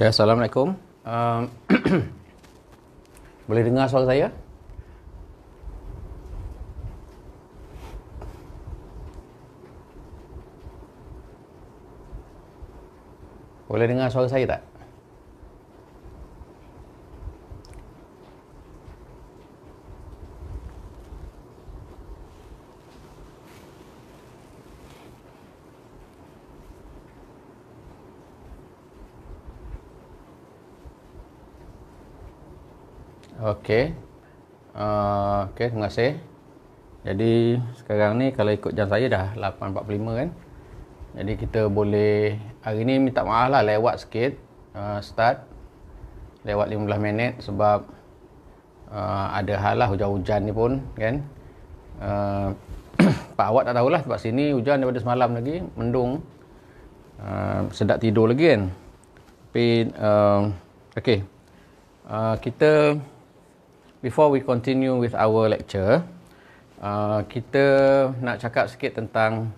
Okay, Assalamualaikum. Um, boleh dengar suara saya? Boleh dengar suara saya tak? Okey. Uh, Okey, terima kasih. Jadi sekarang ni kalau ikut jam saya dah 8.45 kan. Jadi kita boleh hari ni minta maaf lah lewat sikit uh, start lewat 15 minit sebab uh, ada hal lah hujan-hujan ni pun kan. Uh, Pak awak tak tahulah sebab sini hujan daripada semalam lagi mendung. Uh, sedap tidur lagi kan. Tapi uh, okey. Uh, kita before we continue with our lecture uh, kita nak cakap sikit tentang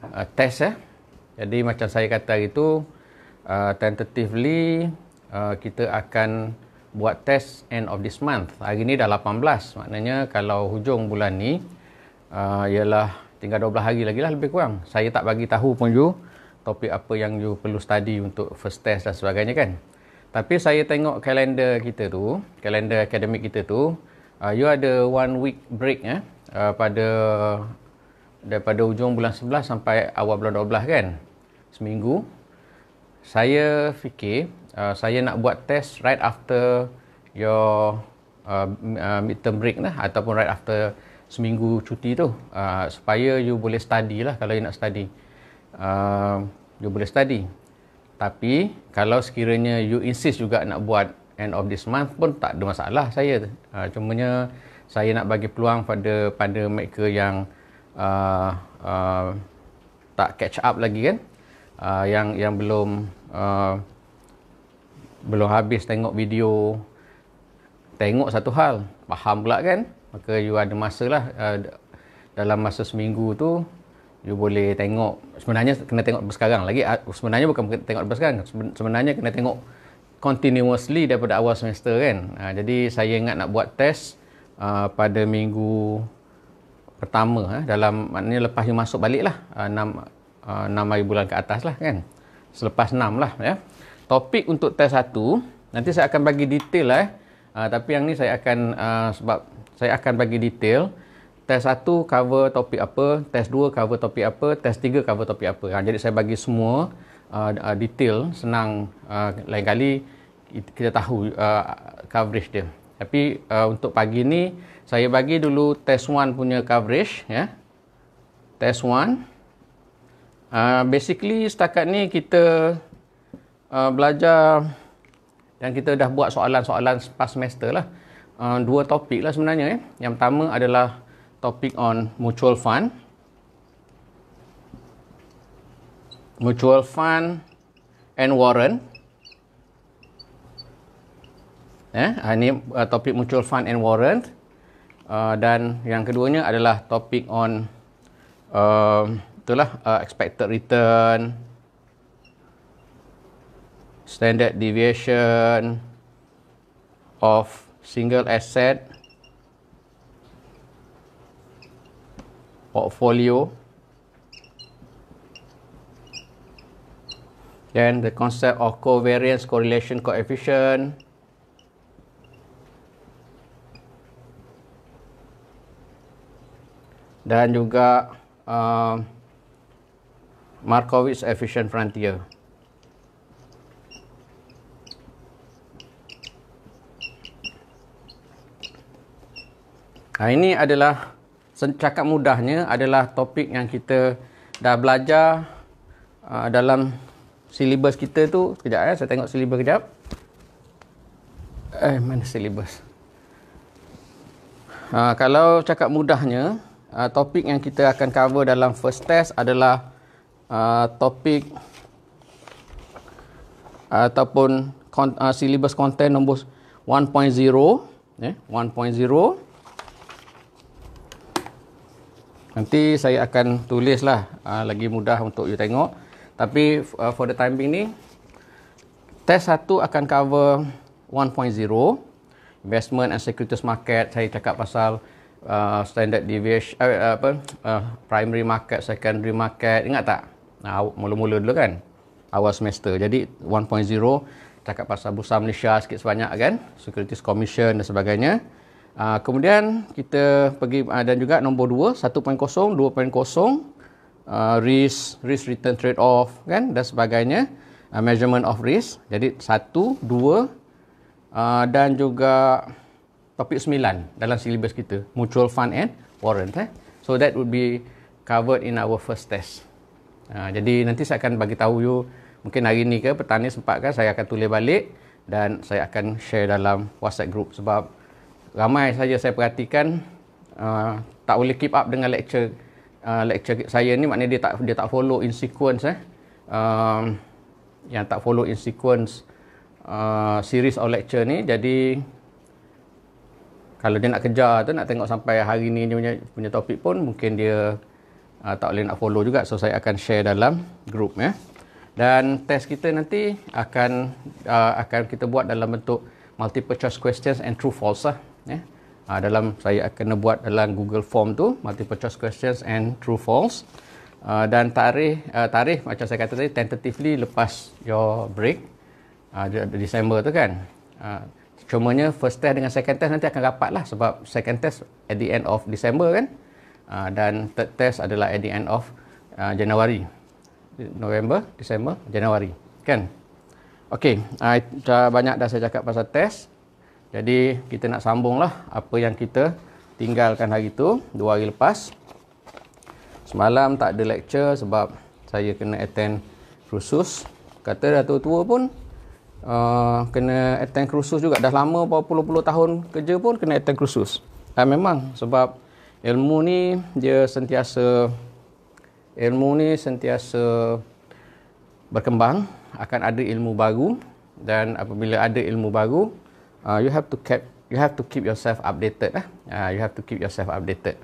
uh, test eh. jadi macam saya kata itu uh, tentatively uh, kita akan buat test end of this month hari ini dah 18 maknanya kalau hujung bulan ni uh, ialah tinggal 12 hari lagi lah lebih kurang saya tak bagi tahu pun you topik apa yang you perlu study untuk first test dan sebagainya kan tapi saya tengok kalender kita tu, kalender akademik kita tu, uh, you ada one week break eh, uh, pada daripada ujung bulan 11 sampai awal bulan 12 kan? Seminggu. Saya fikir uh, saya nak buat test right after your uh, uh midterm break lah ataupun right after seminggu cuti tu uh, supaya you boleh study lah kalau you nak study. Uh, you boleh study. Tapi kalau sekiranya you insist juga nak buat end of this month pun tak ada masalah saya. Uh, cumanya saya nak bagi peluang pada pada mereka yang uh, uh, tak catch up lagi kan. Uh, yang yang belum uh, belum habis tengok video tengok satu hal faham pula kan maka you ada masalah uh, dalam masa seminggu tu you boleh tengok sebenarnya kena tengok sekarang lagi ah, sebenarnya bukan tengok sekarang sebenarnya kena tengok continuously daripada awal semester kan ha, jadi saya ingat nak buat test uh, pada minggu pertama eh, dalam maknanya lepas you masuk balik lah uh, 6, uh, 6 hari bulan ke atas lah kan selepas 6 lah ya topik untuk test satu nanti saya akan bagi detail lah eh. uh, tapi yang ni saya akan uh, sebab saya akan bagi detail test 1 cover topik apa, test 2 cover topik apa, test 3 cover topik apa. Ha, jadi saya bagi semua uh, uh detail senang uh, lain kali kita tahu uh, coverage dia. Tapi uh, untuk pagi ni saya bagi dulu test 1 punya coverage ya. Yeah. Test 1. Uh, basically setakat ni kita uh, belajar dan kita dah buat soalan-soalan pas semester lah. Uh, dua topik lah sebenarnya. Eh. Yang pertama adalah topic on mutual fund. Mutual fund and warrant. Eh, ah, ini uh, topik mutual fund and warrant. Uh, dan yang keduanya adalah topik on uh, itulah uh, expected return, standard deviation of single asset portfolio then the concept of covariance correlation coefficient dan juga uh, Markowitz efficient frontier Nah, ini adalah cakap mudahnya adalah topik yang kita dah belajar uh, dalam silibus kita tu kejap eh? saya tengok silibus kejap eh mana silibus uh, kalau cakap mudahnya uh, topik yang kita akan cover dalam first test adalah uh, topik uh, ataupun kon- uh, silibus content nombor 1.0 ya eh? 1.0 Nanti saya akan tulislah uh, lagi mudah untuk you tengok. Tapi uh, for the timing ni test satu akan cover 1.0 investment and securities market. Saya cakap pasal uh, standard deviation uh, apa uh, primary market, secondary market. Ingat tak? Nah, mula-mula dulu kan awal semester. Jadi 1.0 cakap pasal bursa Malaysia sikit sebanyak kan, securities commission dan sebagainya. Uh, kemudian kita pergi uh, dan juga nombor 2 1.0 2.0 uh, risk risk return trade off kan dan sebagainya uh, measurement of risk jadi 1 2 uh, dan juga topik 9 dalam syllabus kita mutual fund and warrant eh so that would be covered in our first test uh, jadi nanti saya akan bagi tahu you mungkin hari ni ke petani sempatkan saya akan tulis balik dan saya akan share dalam WhatsApp group sebab ramai saja saya perhatikan uh, tak boleh keep up dengan lecture uh, lecture saya ni maknanya dia tak dia tak follow in sequence eh um, yang tak follow in sequence uh, series of lecture ni jadi kalau dia nak kejar tu nak tengok sampai hari ni punya punya topik pun mungkin dia uh, tak boleh nak follow juga so saya akan share dalam group ya dan test kita nanti akan uh, akan kita buat dalam bentuk multiple choice questions and true false lah eh? ha, dalam saya kena buat dalam Google Form tu multiple choice questions and true false uh, dan tarikh uh, tarikh macam saya kata tadi tentatively lepas your break uh, Disember tu kan uh, cumanya first test dengan second test nanti akan rapat lah sebab second test at the end of December kan uh, dan third test adalah at the end of uh, Januari November, Disember, Januari kan Okey, uh, banyak dah saya cakap pasal test. Jadi kita nak sambung lah apa yang kita tinggalkan hari tu, dua hari lepas. Semalam tak ada lecture sebab saya kena attend kursus. Kata Dato' Tua pun uh, kena attend kursus juga. Dah lama berpuluh-puluh tahun kerja pun kena attend kursus. Dan memang sebab ilmu ni dia sentiasa ilmu ni sentiasa berkembang akan ada ilmu baru dan apabila ada ilmu baru uh, you have to keep you have to keep yourself updated eh? uh, you have to keep yourself updated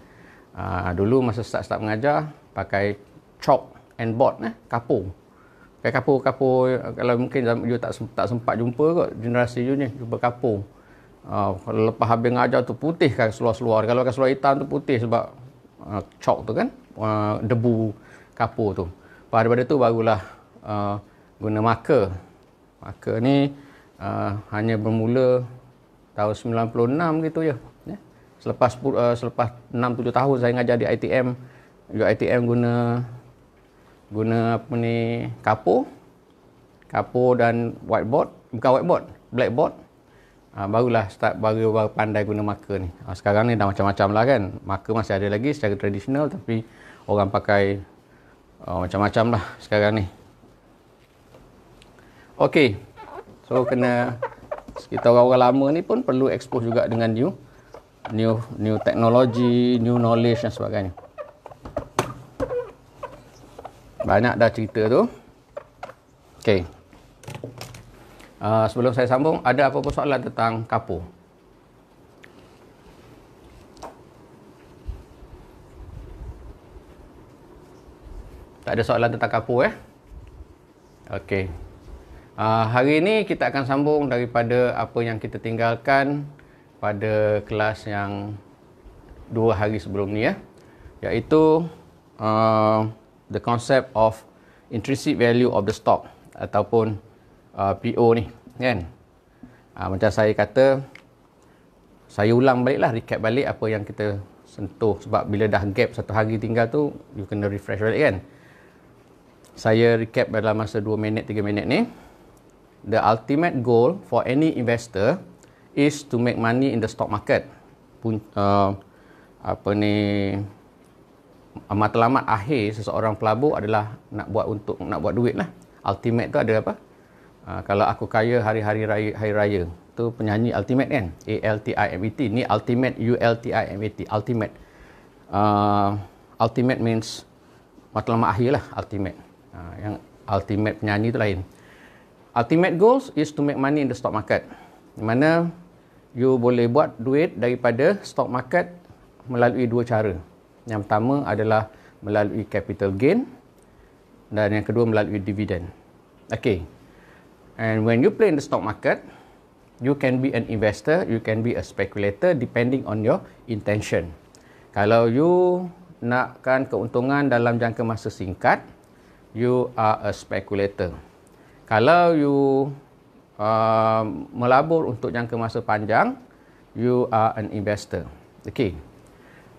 uh, dulu masa start start mengajar pakai chalk and board eh? kapur pakai kapur kapur kalau mungkin you tak tak sempat jumpa kot generasi you ni jumpa kapu. uh, lepas habis mengajar tu putih kan seluar-seluar kalau kan seluar hitam tu putih sebab uh, chalk tu kan uh, debu kapu tu pada pada tu barulah uh, guna marker marker ni uh, hanya bermula tahun 96 gitu ya. Yeah. Selepas uh, selepas 6 7 tahun saya ngajar di ITM, juga ITM guna guna apa ni kapur kapur dan whiteboard bukan whiteboard blackboard uh, barulah start baru baru pandai guna marker ni uh, sekarang ni dah macam-macam lah kan marker masih ada lagi secara tradisional tapi orang pakai uh, macam-macam lah sekarang ni Okey, So kena kita orang-orang lama ni pun perlu expose juga dengan new new new technology, new knowledge dan sebagainya. Banyak dah cerita tu. Okay. Uh, ah, sebelum saya sambung, ada apa-apa soalan tentang kapur? Tak ada soalan tentang kapur eh? Okay. Ah, hari ini kita akan sambung daripada apa yang kita tinggalkan pada kelas yang dua hari sebelum ni ya. yaitu uh, ah, the concept of intrinsic value of the stock ataupun uh, ah, PO ni kan. Uh, macam saya kata, saya ulang baliklah, recap balik apa yang kita sentuh sebab bila dah gap satu hari tinggal tu you kena refresh balik kan saya recap dalam masa 2 minit 3 minit ni the ultimate goal for any investor is to make money in the stock market. Pun, uh, apa ni matlamat akhir seseorang pelabur adalah nak buat untuk nak buat duit lah. Ultimate tu ada apa? Uh, kalau aku kaya hari-hari raya, hari raya tu penyanyi ultimate kan? A L T I M E T. Ni ultimate U L T I M E T. Ultimate. Uh, ultimate means matlamat akhir lah ultimate. Uh, yang ultimate penyanyi tu lain ultimate goals is to make money in the stock market. Di mana you boleh buat duit daripada stock market melalui dua cara. Yang pertama adalah melalui capital gain dan yang kedua melalui dividend. Okay. And when you play in the stock market, you can be an investor, you can be a speculator depending on your intention. Kalau you nakkan keuntungan dalam jangka masa singkat, you are a speculator kalau you uh, melabur untuk jangka masa panjang, you are an investor. Okay.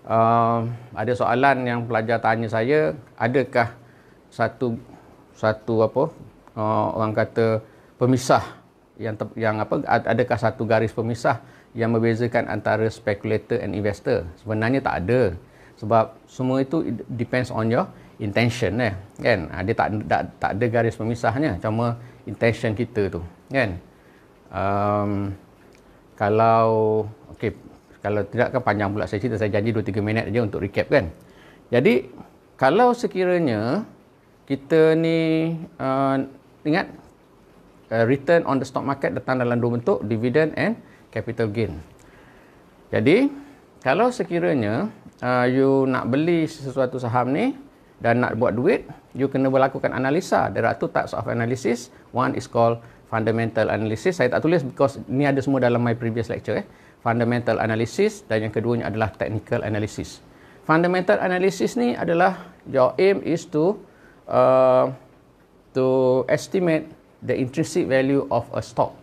Uh, ada soalan yang pelajar tanya saya, adakah satu satu apa uh, orang kata pemisah yang yang apa adakah satu garis pemisah yang membezakan antara speculator and investor? Sebenarnya tak ada. Sebab semua itu depends on your intention eh kan ah, dia tak tak, tak ada garis pemisahnya cuma intention kita tu kan um, kalau okey kalau tidak kan panjang pula saya cerita saya janji 2 3 minit aja untuk recap kan jadi kalau sekiranya kita ni uh, ingat uh, return on the stock market datang dalam dua bentuk dividend and capital gain jadi kalau sekiranya uh, you nak beli sesuatu saham ni dan nak buat duit, you kena melakukan analisa. There are two types of analysis. One is called fundamental analysis. Saya tak tulis because ni ada semua dalam my previous lecture. Eh. Fundamental analysis dan yang keduanya adalah technical analysis. Fundamental analysis ni adalah your aim is to uh, to estimate the intrinsic value of a stock.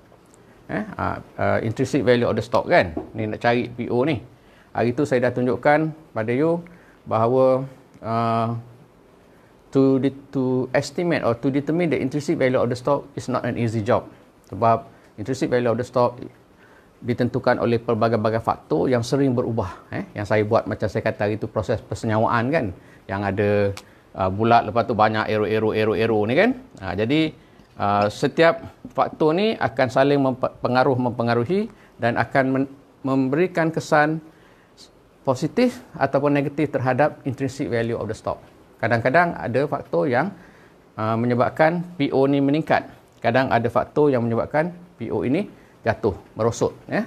Eh, uh, uh, intrinsic value of the stock kan? Ni nak cari PO ni. Hari tu saya dah tunjukkan pada you bahawa uh, to de- to estimate or to determine the intrinsic value of the stock is not an easy job sebab intrinsic value of the stock ditentukan oleh pelbagai-bagai faktor yang sering berubah eh yang saya buat macam saya kata hari proses persenyawaan kan yang ada uh, bulat lepas tu banyak ero-ero ero-ero ni kan ha, jadi uh, setiap faktor ni akan saling mempengaruh mempengaruhi dan akan memberikan kesan positif ataupun negatif terhadap intrinsic value of the stock kadang-kadang ada faktor yang uh, menyebabkan PO ni meningkat kadang ada faktor yang menyebabkan PO ini jatuh merosot ya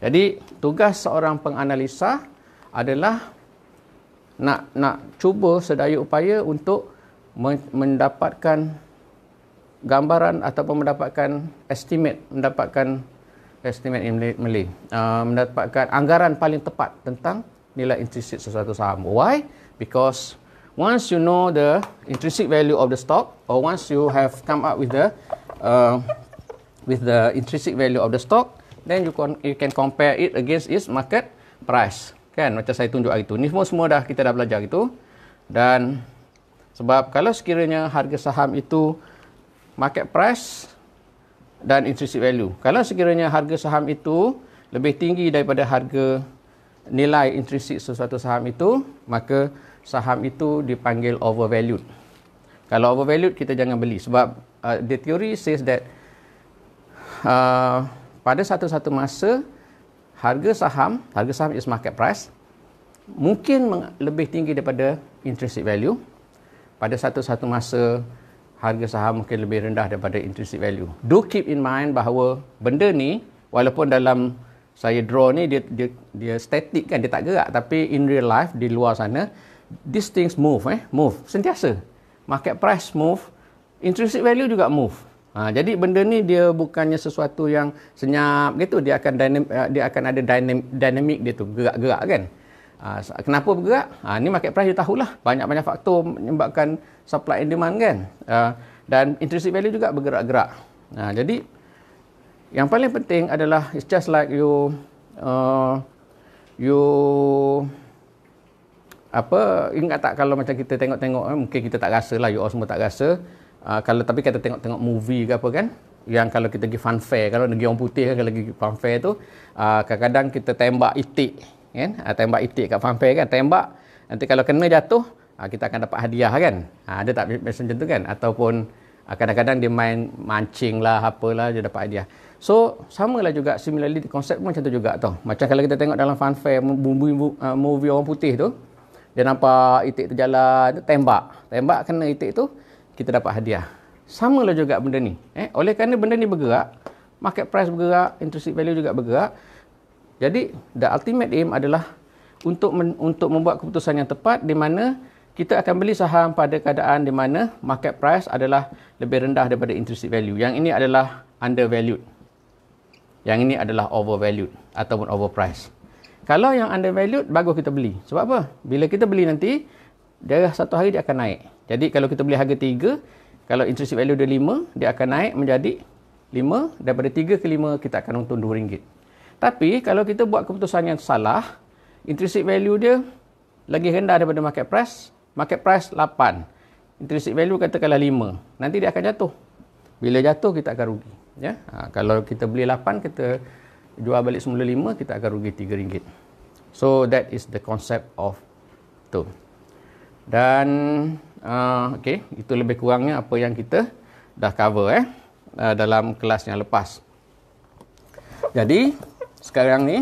jadi tugas seorang penganalisa adalah nak nak cuba sedaya upaya untuk mendapatkan gambaran ataupun mendapatkan estimate mendapatkan estimate in Malay, uh, mendapatkan anggaran paling tepat tentang nilai intrinsik sesuatu saham why because once you know the intrinsic value of the stock or once you have come up with the uh, with the intrinsic value of the stock then you can you can compare it against its market price kan macam saya tunjuk hari tu ni semua semua dah kita dah belajar itu dan sebab kalau sekiranya harga saham itu market price dan intrinsic value kalau sekiranya harga saham itu lebih tinggi daripada harga nilai intrinsik sesuatu saham itu maka saham itu dipanggil overvalued. Kalau overvalued kita jangan beli sebab uh, the theory says that uh, pada satu-satu masa harga saham, harga saham is market price mungkin lebih tinggi daripada intrinsic value. Pada satu-satu masa harga saham mungkin lebih rendah daripada intrinsic value. Do keep in mind bahawa benda ni walaupun dalam saya draw ni dia dia dia static kan dia tak gerak tapi in real life di luar sana these things move eh move sentiasa market price move intrinsic value juga move ha, jadi benda ni dia bukannya sesuatu yang senyap gitu dia akan dynam, eh, dia akan ada dynamic dynamic dia tu gerak-gerak kan ha, kenapa bergerak ha, ni market price dia tahulah banyak-banyak faktor menyebabkan supply and demand kan ha, dan intrinsic value juga bergerak-gerak ha, jadi yang paling penting adalah it's just like you uh, you apa ingat tak kalau macam kita tengok-tengok eh, mungkin kita tak rasa lah you all semua tak rasa uh, kalau tapi kita tengok-tengok movie ke apa kan yang kalau kita pergi funfair kalau negeri orang putih kan, kalau pergi funfair tu uh, kadang-kadang kita tembak itik kan uh, tembak itik kat funfair kan tembak nanti kalau kena jatuh uh, kita akan dapat hadiah kan uh, ada tak macam tu kan ataupun uh, kadang-kadang dia main mancing lah apalah dia dapat hadiah So, samalah juga similarly konsep pun macam tu juga tau. Macam kalau kita tengok dalam funfair movie, movie orang putih tu, dia nampak itik terjalan tembak tembak kena itik tu kita dapat hadiah Sama lah juga benda ni eh oleh kerana benda ni bergerak market price bergerak intrinsic value juga bergerak jadi the ultimate aim adalah untuk men, untuk membuat keputusan yang tepat di mana kita akan beli saham pada keadaan di mana market price adalah lebih rendah daripada intrinsic value. Yang ini adalah undervalued. Yang ini adalah overvalued ataupun overpriced kalau yang undervalued, bagus kita beli. Sebab apa? Bila kita beli nanti, dia satu hari dia akan naik. Jadi kalau kita beli harga 3, kalau intrinsic value dia 5, dia akan naik menjadi 5. Daripada 3 ke 5, kita akan untung RM2. Tapi kalau kita buat keputusan yang salah, intrinsic value dia lagi rendah daripada market price. Market price 8. Intrinsic value katakanlah 5. Nanti dia akan jatuh. Bila jatuh, kita akan rugi. Ya? Ha, kalau kita beli 8, kita jual balik semula lima kita akan rugi tiga ringgit so that is the concept of term dan uh, okay, itu lebih kurangnya apa yang kita dah cover eh uh, dalam kelas yang lepas jadi sekarang ni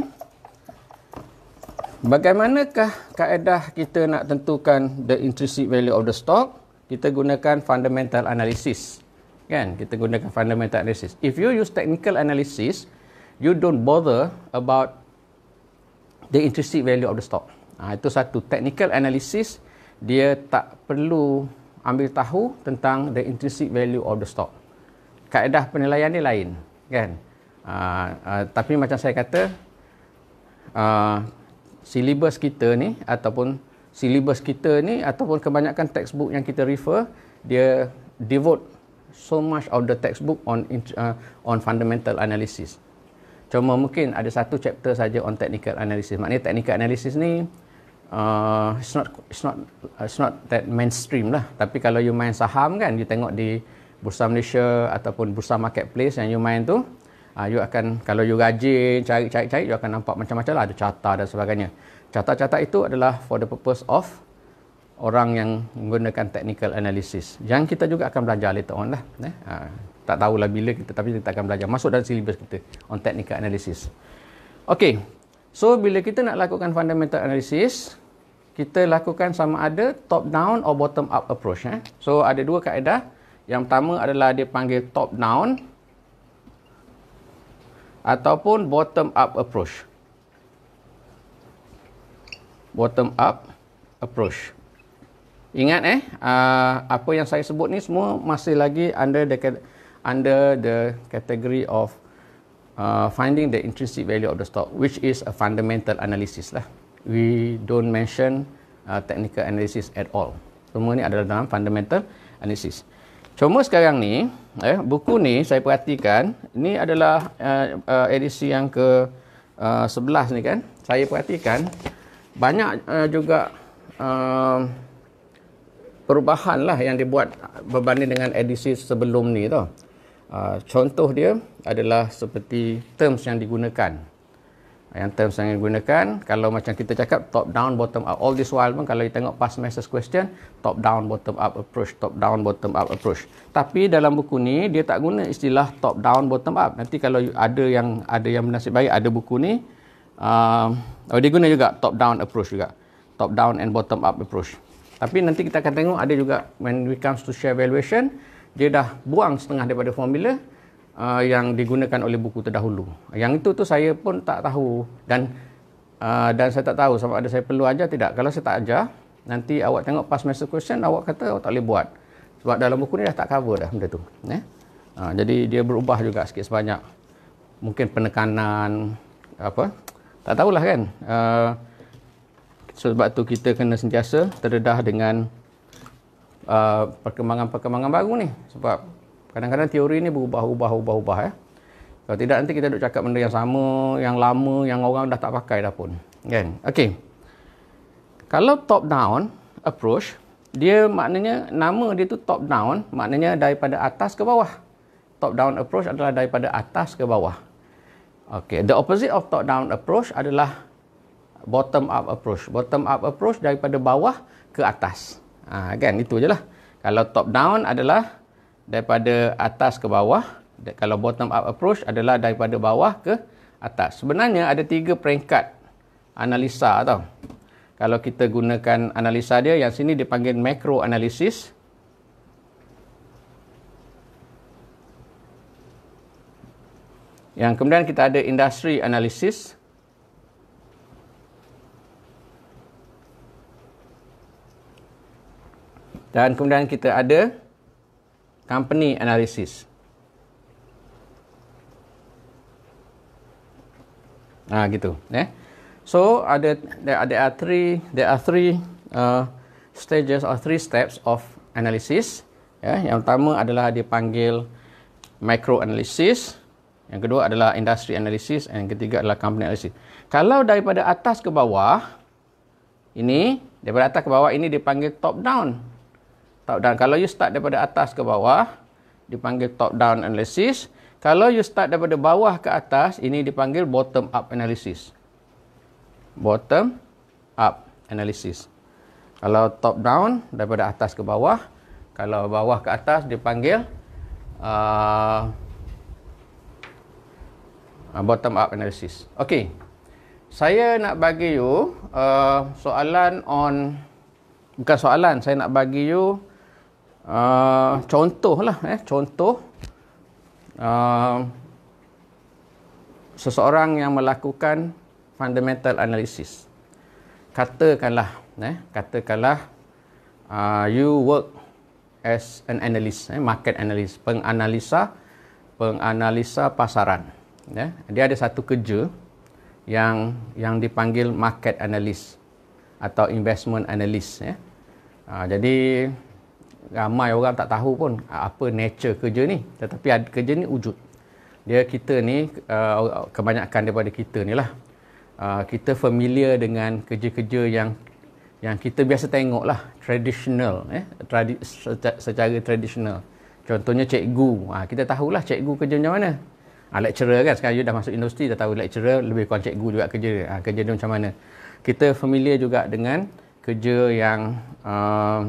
bagaimanakah kaedah kita nak tentukan the intrinsic value of the stock kita gunakan fundamental analysis kan kita gunakan fundamental analysis if you use technical analysis you don't bother about the intrinsic value of the stock. Ah, itu satu technical analysis dia tak perlu ambil tahu tentang the intrinsic value of the stock. Kaedah penilaian ni lain, kan? Uh, uh, tapi macam saya kata uh, silibus kita ni ataupun silibus kita ni ataupun kebanyakan textbook yang kita refer dia devote so much of the textbook on uh, on fundamental analysis cuma mungkin ada satu chapter saja on technical analysis maknanya technical analysis ni uh, it's not it's not uh, it's not that mainstream lah tapi kalau you main saham kan you tengok di bursa Malaysia ataupun bursa marketplace yang you main tu uh, you akan kalau you rajin cari-cari-cari you akan nampak macam-macam lah ada carta dan sebagainya carta-carta itu adalah for the purpose of orang yang menggunakan technical analysis yang kita juga akan belajar later on lah eh? Uh, tak tahu lah bila kita tapi kita akan belajar masuk dalam silibus kita on technical analysis. Okey. So bila kita nak lakukan fundamental analysis, kita lakukan sama ada top down or bottom up approach eh. So ada dua kaedah. Yang pertama adalah dia panggil top down ataupun bottom up approach. Bottom up approach. Ingat eh, uh, apa yang saya sebut ni semua masih lagi under the under the category of uh, finding the intrinsic value of the stock, which is a fundamental analysis lah. We don't mention uh, technical analysis at all. Semua ni adalah dalam fundamental analysis. Cuma sekarang ni, eh, buku ni saya perhatikan, ni adalah uh, uh, edisi yang ke uh, 11 ni kan. Saya perhatikan, banyak uh, juga uh, perubahan lah yang dibuat berbanding dengan edisi sebelum ni tau. Ah, contoh dia adalah seperti terms yang digunakan. Yang terms yang digunakan, kalau macam kita cakap top down, bottom up. All this while pun kalau kita tengok past master's question, top down, bottom up approach, top down, bottom up approach. Tapi dalam buku ni, dia tak guna istilah top down, bottom up. Nanti kalau ada yang ada yang bernasib baik, ada buku ni, uh, oh, dia guna juga top down approach juga. Top down and bottom up approach. Tapi nanti kita akan tengok ada juga when we comes to share valuation, dia dah buang setengah daripada formula uh, yang digunakan oleh buku terdahulu. Yang itu tu saya pun tak tahu dan uh, dan saya tak tahu sama ada saya perlu ajar tidak. Kalau saya tak ajar, nanti awak tengok pas master question, awak kata awak tak boleh buat. Sebab dalam buku ni dah tak cover dah benda tu. Eh? Uh, jadi dia berubah juga sikit sebanyak. Mungkin penekanan, apa. Tak tahulah kan. Uh, sebab tu kita kena sentiasa terdedah dengan Uh, perkembangan-perkembangan uh, baru ni sebab kadang-kadang teori ni berubah-ubah-ubah-ubah eh. Ya. Kalau tidak nanti kita duk cakap benda yang sama, yang lama, yang orang dah tak pakai dah pun. Kan? Okey. Kalau top down approach, dia maknanya nama dia tu top down, maknanya daripada atas ke bawah. Top down approach adalah daripada atas ke bawah. Okey, the opposite of top down approach adalah bottom up approach. Bottom up approach daripada bawah ke atas. Ha, kan itu je lah. Kalau top down adalah daripada atas ke bawah. Kalau bottom up approach adalah daripada bawah ke atas. Sebenarnya ada tiga peringkat analisa tau. Kalau kita gunakan analisa dia, yang sini dipanggil macro analysis. Yang kemudian kita ada industry analysis. Dan kemudian kita ada company analysis. Ah ha, gitu, eh. So ada there, are three there are three uh, stages or three steps of analysis. Ya, yeah. yang pertama adalah dipanggil micro analysis. Yang kedua adalah industry analysis dan yang ketiga adalah company analysis. Kalau daripada atas ke bawah ini daripada atas ke bawah ini dipanggil top down top down. Kalau you start daripada atas ke bawah, dipanggil top down analysis. Kalau you start daripada bawah ke atas, ini dipanggil bottom up analysis. Bottom up analysis. Kalau top down, daripada atas ke bawah. Kalau bawah ke atas, dipanggil uh, uh bottom up analysis. Okey. Saya nak bagi you uh, soalan on, bukan soalan, saya nak bagi you Ah, contohlah eh contoh uh, seseorang yang melakukan fundamental analysis katakanlah eh katakanlah uh, you work as an analyst eh, market analyst penganalisa penganalisa pasaran eh, dia ada satu kerja yang yang dipanggil market analyst atau investment analyst eh. uh, jadi ramai orang tak tahu pun apa nature kerja ni tetapi ada, kerja ni wujud dia kita ni uh, kebanyakan daripada kita ni lah kita familiar dengan kerja-kerja yang yang kita biasa tengok lah traditional eh? Tradi- secara, secara traditional contohnya cikgu uh, kita tahulah cikgu kerja macam mana uh, lecturer kan sekarang you dah masuk industri dah tahu lecturer lebih kurang cikgu juga kerja dia kerja dia macam mana kita familiar juga dengan kerja yang uh,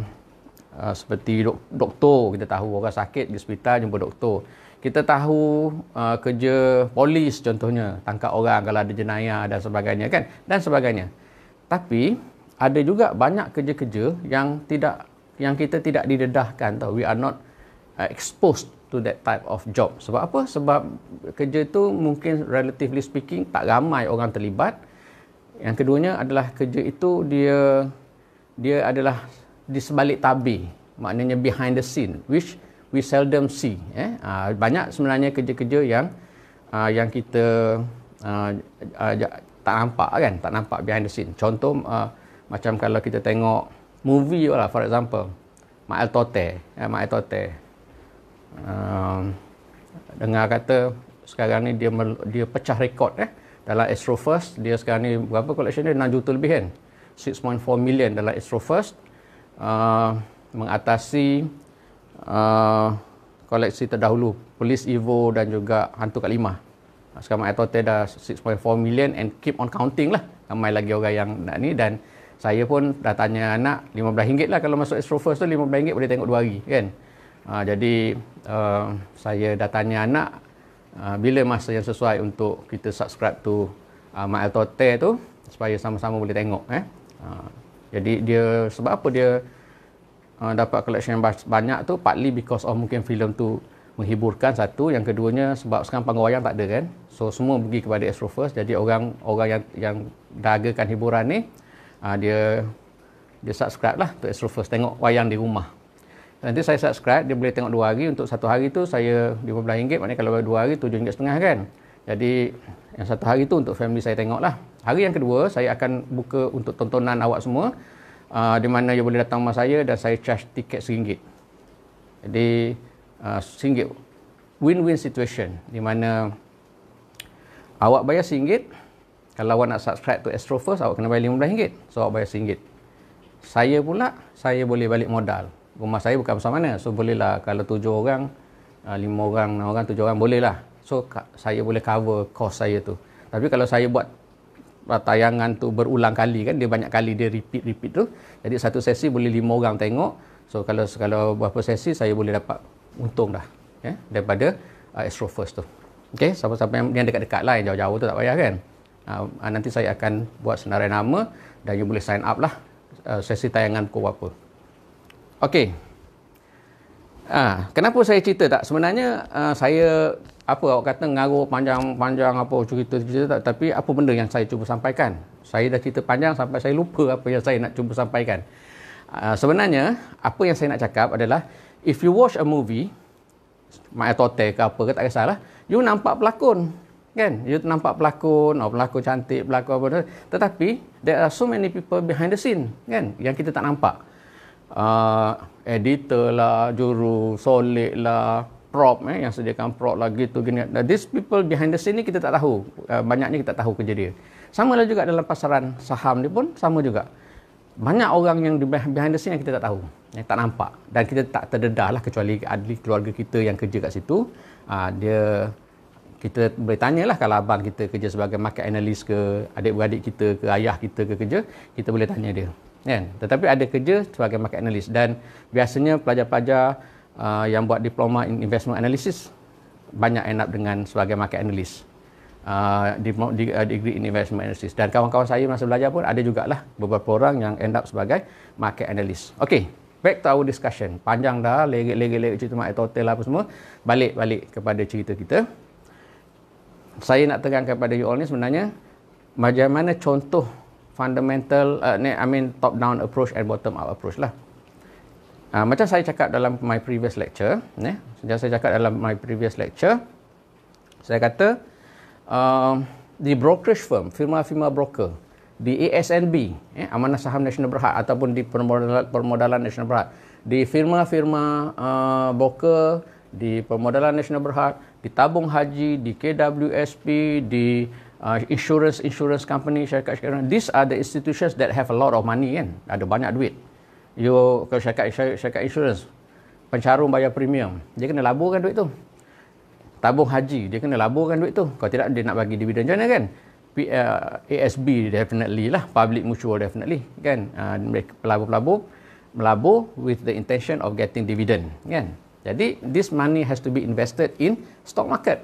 uh, seperti dok doktor kita tahu orang sakit di hospital jumpa doktor kita tahu uh, kerja polis contohnya tangkap orang kalau ada jenayah dan sebagainya kan dan sebagainya tapi ada juga banyak kerja-kerja yang tidak yang kita tidak didedahkan tahu we are not ah, exposed to that type of job sebab apa sebab kerja itu mungkin relatively speaking tak ramai orang terlibat yang keduanya adalah kerja itu dia dia adalah di sebalik tabi, maknanya behind the scene which we seldom see eh uh, banyak sebenarnya kerja-kerja yang uh, yang kita uh, uh, tak nampak kan tak nampak behind the scene contoh uh, macam kalau kita tengok movie lah for example Mael Tote eh, Mael Tote uh, dengar kata sekarang ni dia dia pecah rekod eh dalam Astro First dia sekarang ni berapa collection dia 6 juta lebih kan 6.4 million dalam Astro First Ah, mengatasi uh, koleksi terdahulu Police Evo dan juga Hantu Kak Limah. Ah, sekarang my total dah 6.4 million and keep on counting lah. Ramai lagi orang yang nak ni dan saya pun dah tanya anak RM15 lah kalau masuk Astro First tu RM15 boleh tengok 2 hari kan. Uh, jadi uh, saya dah tanya anak uh, bila masa yang sesuai untuk kita subscribe tu uh, my total tu supaya sama-sama boleh tengok eh. Uh, jadi dia sebab apa dia uh, dapat collection yang banyak tu partly because of mungkin filem tu menghiburkan satu yang keduanya sebab sekarang panggung wayang tak ada kan so semua pergi kepada Astro First jadi orang orang yang yang dagakan hiburan ni uh, dia dia subscribe lah untuk Astro First tengok wayang di rumah nanti saya subscribe dia boleh tengok dua hari untuk satu hari tu saya RM15 maknanya kalau dua hari RM7.5 kan jadi yang satu hari tu untuk family saya tengok lah Hari yang kedua, saya akan buka untuk tontonan awak semua uh, di mana awak boleh datang rumah saya dan saya charge tiket RM1. Jadi, RM1. Uh, Win-win situation di mana awak bayar RM1. Kalau awak nak subscribe to Astro First, awak kena bayar RM15. So, awak bayar RM1. Saya pula, saya boleh balik modal. Rumah saya bukan besar mana. So, bolehlah kalau tujuh orang, uh, lima orang, enam orang, tujuh orang, bolehlah. So, saya boleh cover cost saya tu. Tapi kalau saya buat Ah, tayangan tu berulang kali kan dia banyak kali dia repeat repeat tu jadi satu sesi boleh lima orang tengok so kalau kalau berapa sesi saya boleh dapat untung dah ya daripada uh, Astro First tu okey siapa-siapa yang, dia dekat-dekat lah yang jauh-jauh tu tak payah kan uh, nanti saya akan buat senarai nama dan you boleh sign up lah uh, sesi tayangan pukul berapa okey Ah, kenapa saya cerita tak? Sebenarnya uh, saya apa awak kata ngaruh panjang-panjang apa cerita-cerita tak tapi apa benda yang saya cuba sampaikan saya dah cerita panjang sampai saya lupa apa yang saya nak cuba sampaikan uh, sebenarnya apa yang saya nak cakap adalah if you watch a movie Maya Tote ke apa ke tak kisahlah you nampak pelakon kan you nampak pelakon oh, pelakon cantik pelakon apa -apa. tetapi there are so many people behind the scene kan yang kita tak nampak uh, editor lah juru solek lah prop eh, yang sediakan prop lagi tu gini. Now, these people behind the scene ni kita tak tahu. Uh, eh, ni kita tahu kerja dia. Sama lah juga dalam pasaran saham ni pun sama juga. Banyak orang yang di behind the scene yang kita tak tahu. Yang tak nampak. Dan kita tak terdedah lah kecuali adli keluarga kita yang kerja kat situ. Uh, dia kita boleh tanya lah kalau abang kita kerja sebagai market analyst ke adik-beradik kita ke ayah kita ke kerja kita boleh tanya dia kan tetapi ada kerja sebagai market analyst dan biasanya pelajar-pelajar uh, yang buat diploma in investment analysis banyak end up dengan sebagai market analyst ah, di uh, degree in investment analysis dan kawan-kawan saya masa belajar pun ada jugalah beberapa orang yang end up sebagai market analyst. Okey, back to our discussion. Panjang dah lerik-lerik cerita mak total lah apa semua. Balik-balik kepada cerita kita. Saya nak terangkan kepada you all ni sebenarnya bagaimana contoh fundamental uh, ni, I mean top down approach and bottom up approach lah. Uh, macam saya cakap dalam my previous lecture, eh, macam saya cakap dalam my previous lecture, saya kata um, di brokerage firm, firma-firma broker, di ASNB, eh, Amanah Saham Nasional Berhad ataupun di Permodalan, Permodalan Nasional Berhad, di firma-firma uh, broker, di Permodalan Nasional Berhad, di Tabung Haji, di KWSP, di uh, insurance insurance company, syarikat-syarikat, these are the institutions that have a lot of money kan, ada banyak duit you ke syarikat syarikat insurance pencarum bayar premium dia kena laburkan duit tu tabung haji dia kena laburkan duit tu kalau tidak dia nak bagi dividen macam kan P, uh, eh, ASB definitely lah public mutual definitely kan uh, mereka pelabur-pelabur melabur with the intention of getting dividend kan jadi this money has to be invested in stock market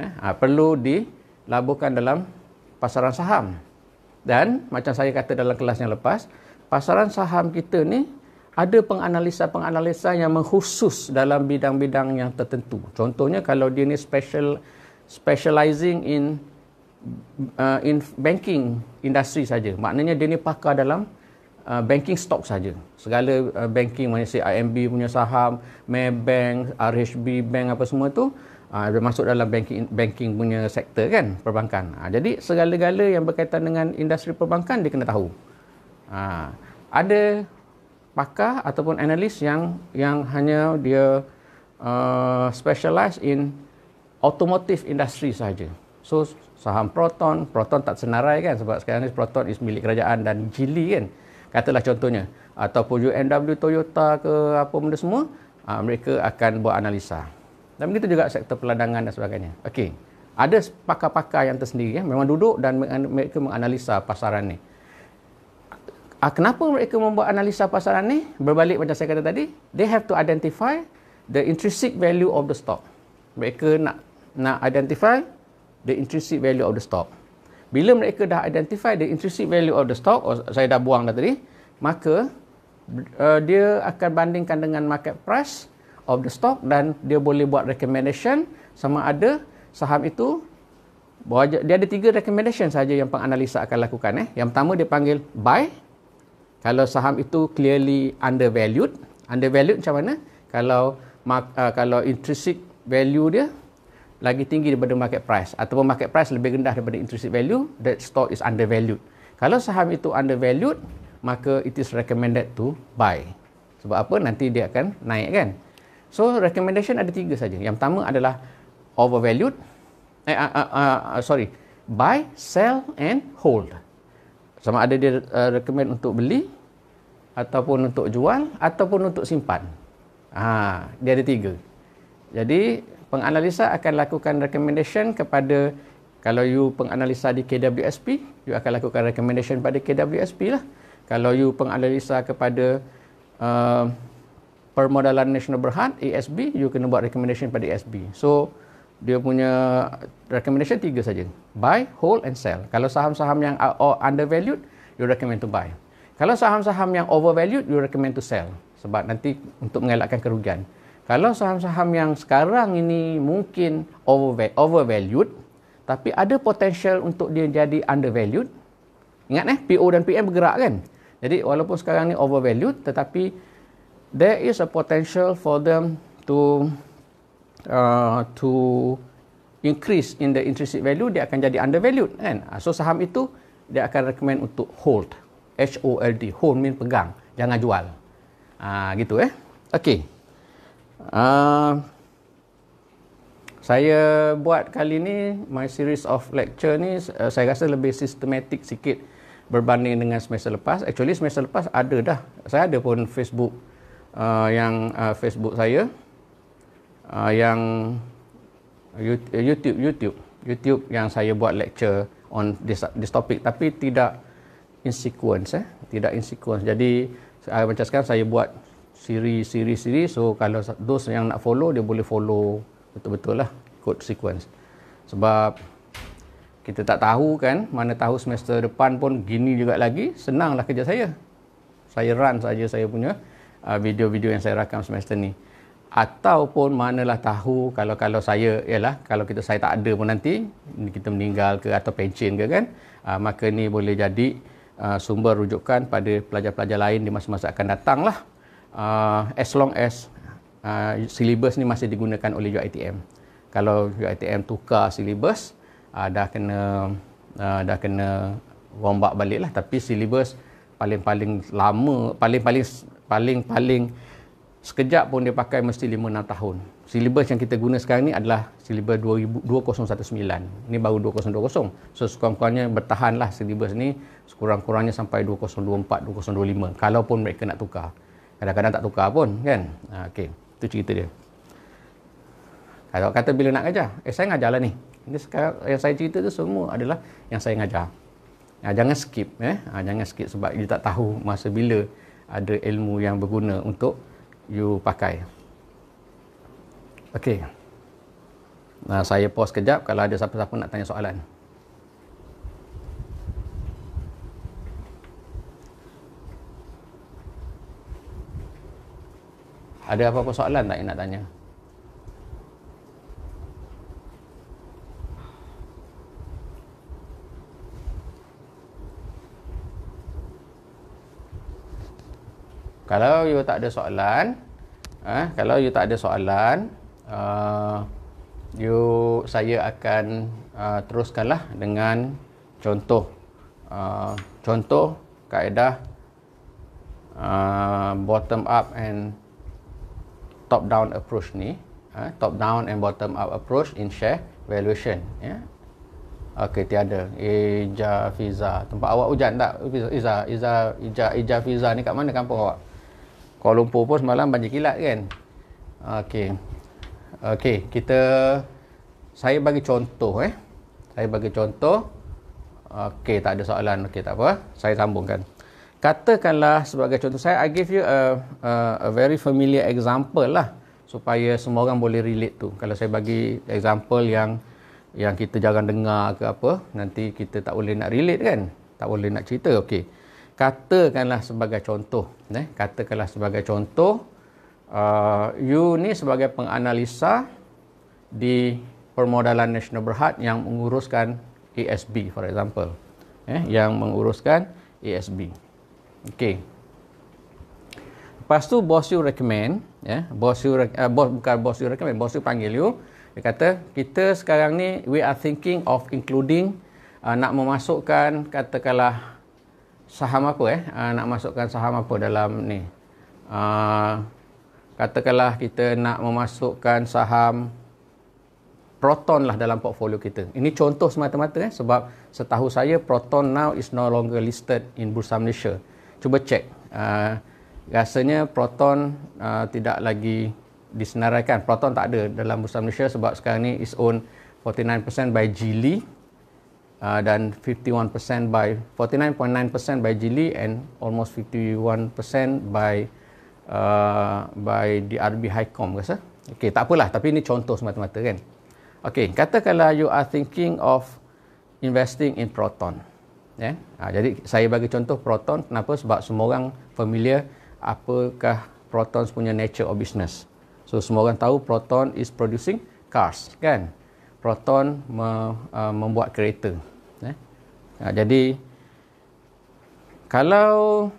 eh? uh, perlu dilaburkan dalam pasaran saham dan macam saya kata dalam kelas yang lepas pasaran saham kita ni ada penganalisa-penganalisa yang mengkhusus dalam bidang-bidang yang tertentu. Contohnya kalau dia ni special specializing in uh, in banking industry saja. Maknanya dia ni pakar dalam uh, banking stock saja. Segala uh, banking macam si IMB punya saham, Maybank, RHB Bank apa semua tu uh, masuk dalam banking banking punya sektor kan perbankan. Uh, jadi segala-gala yang berkaitan dengan industri perbankan dia kena tahu. Ha. Ada pakar ataupun analis yang yang hanya dia uh, specialize in automotive industry saja. So saham Proton, Proton tak senarai kan sebab sekarang ni Proton is milik kerajaan dan Jili kan. Katalah contohnya ataupun UMW Toyota ke apa benda semua, uh, mereka akan buat analisa. Dan begitu juga sektor peladangan dan sebagainya. Okey. Ada pakar-pakar yang tersendiri ya, memang duduk dan mereka menganalisa pasaran ni. Uh, kenapa mereka membuat analisa pasaran ni? Berbalik macam saya kata tadi, they have to identify the intrinsic value of the stock. Mereka nak nak identify the intrinsic value of the stock. Bila mereka dah identify the intrinsic value of the stock, or oh, saya dah buang dah tadi, maka uh, dia akan bandingkan dengan market price of the stock dan dia boleh buat recommendation sama ada saham itu dia ada tiga recommendation saja yang penganalisa akan lakukan eh. Yang pertama dia panggil buy, kalau saham itu clearly undervalued undervalued macam mana kalau mark, uh, kalau intrinsic value dia lagi tinggi daripada market price ataupun market price lebih rendah daripada intrinsic value that stock is undervalued kalau saham itu undervalued maka it is recommended to buy sebab apa nanti dia akan naik kan so recommendation ada tiga saja yang pertama adalah overvalued eh uh, uh, uh, uh sorry buy sell and hold sama ada dia uh, recommend untuk beli ataupun untuk jual ataupun untuk simpan. Ha, dia ada tiga. Jadi penganalisa akan lakukan recommendation kepada kalau you penganalisa di KWSP, you akan lakukan recommendation pada KWSP lah. Kalau you penganalisa kepada uh, Permodalan Nasional Berhad, ASB, you kena buat recommendation pada ASB. So, dia punya recommendation tiga saja. Buy, hold and sell. Kalau saham-saham yang undervalued, you recommend to buy. Kalau saham-saham yang overvalued, you recommend to sell. Sebab nanti untuk mengelakkan kerugian. Kalau saham-saham yang sekarang ini mungkin overvalued, tapi ada potential untuk dia jadi undervalued. Ingat eh, PO dan PM bergerak kan? Jadi walaupun sekarang ni overvalued, tetapi there is a potential for them to uh, to increase in the intrinsic value, dia akan jadi undervalued kan? Ah, so saham itu dia akan recommend untuk hold. HOLD hold mean pegang jangan jual ah uh, gitu eh okey uh, saya buat kali ni my series of lecture ni uh, saya rasa lebih sistematik sikit berbanding dengan semester lepas actually semester lepas ada dah saya ada pun Facebook uh, yang uh, Facebook saya uh, yang eh, YouTube YouTube YouTube yang saya buat lecture on this this topic tapi tidak in sequence eh tidak in sequence jadi saya macam sekarang saya buat siri siri siri so kalau dos yang nak follow dia boleh follow betul-betul lah ikut sequence sebab kita tak tahu kan mana tahu semester depan pun gini juga lagi senanglah kerja saya saya run saja saya punya uh, video-video yang saya rakam semester ni ataupun manalah tahu kalau kalau saya ialah kalau kita saya tak ada pun nanti kita meninggal ke atau pencen ke kan uh, maka ni boleh jadi uh, sumber rujukan pada pelajar-pelajar lain di masa-masa akan datang lah uh, ah, as long as uh, silibus ni masih digunakan oleh UiTM kalau UiTM tukar silibus uh, dah kena uh, dah kena rombak balik lah tapi silibus paling-paling lama paling-paling paling-paling sekejap pun dia pakai mesti 5-6 tahun silibus yang kita guna sekarang ni adalah silibus 2019. Ini baru 2020. So sekurang-kurangnya bertahan lah silibus ni sekurang-kurangnya sampai 2024, 2025. Kalaupun mereka nak tukar. Kadang-kadang tak tukar pun kan. Ah, okay. Itu cerita dia. Kalau kata bila nak ajar, eh saya ngajar lah ni. Ini sekarang yang saya cerita tu semua adalah yang saya ngajar. Ha, jangan skip eh. Ha, jangan skip sebab dia tak tahu masa bila ada ilmu yang berguna untuk you pakai. Okey. Nah, saya pause kejap kalau ada siapa-siapa nak tanya soalan. Ada apa-apa soalan tak yang nak tanya? Kalau you tak ada soalan, eh, kalau you tak ada soalan, uh, you saya akan uh, teruskanlah dengan contoh uh, contoh kaedah uh, bottom up and top down approach ni uh, top down and bottom up approach in share valuation ya yeah. Okey tiada Ija Fiza tempat awak hujan tak Fiza Iza Ija Ija Fiza ni kat mana kampung awak Kuala Lumpur pun semalam banjir kilat kan Okey Okey, kita saya bagi contoh eh. Saya bagi contoh. Okey, tak ada soalan. Okey, tak apa. Saya sambungkan. Katakanlah sebagai contoh saya I give you a, a, a very familiar example lah supaya semua orang boleh relate tu. Kalau saya bagi example yang yang kita jangan dengar ke apa, nanti kita tak boleh nak relate kan. Tak boleh nak cerita. Okey. Katakanlah sebagai contoh, eh. Katakanlah sebagai contoh. Ah, you ni sebagai penganalisa di Permodalan Nasional Berhad yang menguruskan ESB for example eh yang menguruskan ESB. Okey. Lepas tu bos you recommend yeah, bos you uh, eh, bos bukan bos you recommend bos you panggil you dia kata kita sekarang ni we are thinking of including uh, nak memasukkan katakanlah saham apa eh uh, nak masukkan saham apa dalam ni uh, katakanlah kita nak memasukkan saham Proton lah dalam portfolio kita. Ini contoh semata-mata eh, sebab setahu saya Proton now is no longer listed in Bursa Malaysia. Cuba cek. Uh, rasanya Proton uh, tidak lagi disenaraikan. Proton tak ada dalam Bursa Malaysia sebab sekarang ni is own 49% by Geely uh, dan 51% by 49.9% by Geely and almost 51% by uh, by DRB Highcom rasa. Okey, tak apalah tapi ini contoh semata-mata kan. Okey, katakanlah you are thinking of investing in Proton. Ya. Yeah? Ha, jadi saya bagi contoh Proton kenapa sebab semua orang familiar apakah Proton punya nature of business. So semua orang tahu Proton is producing cars kan. Proton me, uh, membuat kereta. Ya. Yeah? Ha, jadi kalau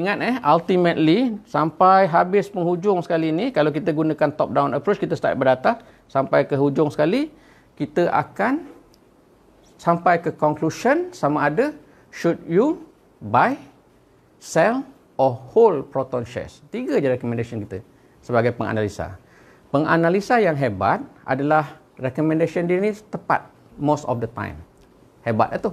Ingat eh, ultimately sampai habis penghujung sekali ni, kalau kita gunakan top down approach, kita start berdata sampai ke hujung sekali, kita akan sampai ke conclusion sama ada should you buy, sell or hold Proton Shares. Tiga je recommendation kita sebagai penganalisa. Penganalisa yang hebat adalah recommendation dia ni tepat most of the time. Hebat lah tu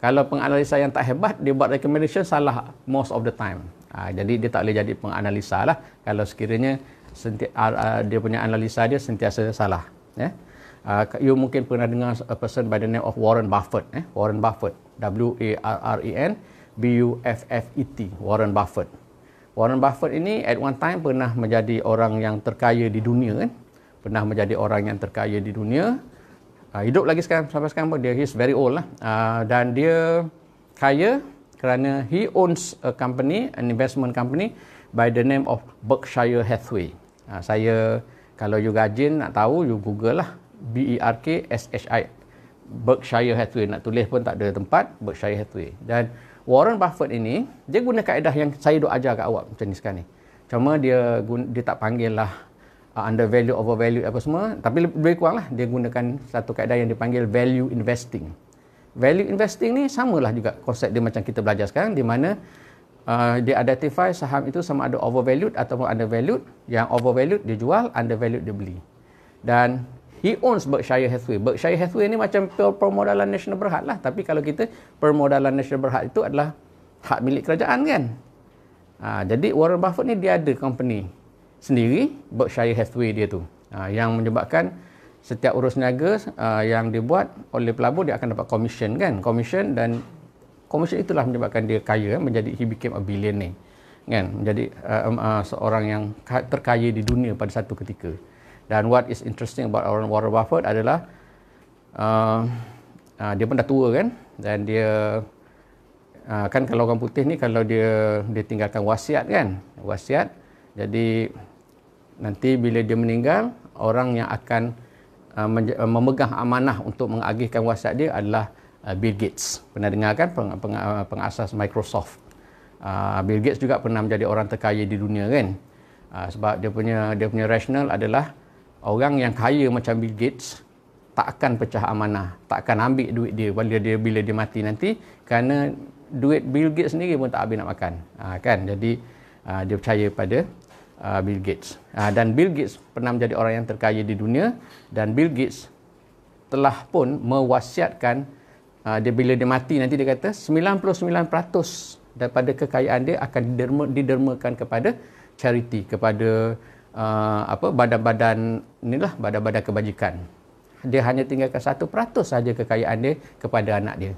kalau penganalisa yang tak hebat dia buat recommendation salah most of the time ha, jadi dia tak boleh jadi penganalisa lah kalau sekiranya senti- ah, ah, dia punya analisa dia sentiasa salah eh? Uh, you mungkin pernah dengar a person by the name of Warren Buffett. Eh? Warren Buffett. W-A-R-R-E-N-B-U-F-F-E-T. Warren Buffett. Warren Buffett ini at one time pernah menjadi orang yang terkaya di dunia. Eh? Pernah menjadi orang yang terkaya di dunia uh, hidup lagi sekarang sampai sekarang pun dia he's very old lah uh, dan dia kaya kerana he owns a company an investment company by the name of Berkshire Hathaway uh, saya kalau you gajin nak tahu you google lah B E R K S H I Berkshire Hathaway nak tulis pun tak ada tempat Berkshire Hathaway dan Warren Buffett ini dia guna kaedah yang saya duk ajar kat awak macam ni sekarang ni cuma dia dia tak panggil lah uh, under value over value apa semua tapi lebih kurang lah dia gunakan satu kaedah yang dipanggil value investing value investing ni samalah juga konsep dia macam kita belajar sekarang di mana uh, dia identify saham itu sama ada overvalued ataupun undervalued yang overvalued dia jual undervalued dia beli dan he owns Berkshire Hathaway Berkshire Hathaway ni macam permodalan nasional Berhad lah tapi kalau kita permodalan nasional Berhad itu adalah hak milik kerajaan kan ha, jadi Warren Buffett ni dia ada company sendiri Berkshire Hathaway dia tu uh, yang menyebabkan setiap urus niaga uh, yang dibuat oleh pelabur dia akan dapat komisen kan komisen dan komisen itulah menyebabkan dia kaya menjadi he became a billionaire kan menjadi uh, um, uh, seorang yang terkaya di dunia pada satu ketika dan what is interesting about Warren Buffett adalah uh, uh, dia pun dah tua kan dan dia uh, kan kalau orang putih ni kalau dia dia tinggalkan wasiat kan wasiat jadi nanti bila dia meninggal orang yang akan uh, uh memegang amanah untuk mengagihkan wasiat dia adalah uh, Bill Gates pernah dengar kan peng, peng, uh, pengasas Microsoft uh, Bill Gates juga pernah menjadi orang terkaya di dunia kan uh, sebab dia punya dia punya rasional adalah orang yang kaya macam Bill Gates tak akan pecah amanah tak akan ambil duit dia bila dia bila dia mati nanti kerana duit Bill Gates sendiri pun tak habis nak makan uh, kan jadi uh, dia percaya pada uh, Bill Gates. Uh, dan Bill Gates pernah menjadi orang yang terkaya di dunia dan Bill Gates telah pun mewasiatkan uh, dia bila dia mati nanti dia kata 99% daripada kekayaan dia akan diderma, didermakan kepada charity kepada uh, apa badan-badan inilah badan-badan kebajikan. Dia hanya tinggalkan 1% saja kekayaan dia kepada anak dia.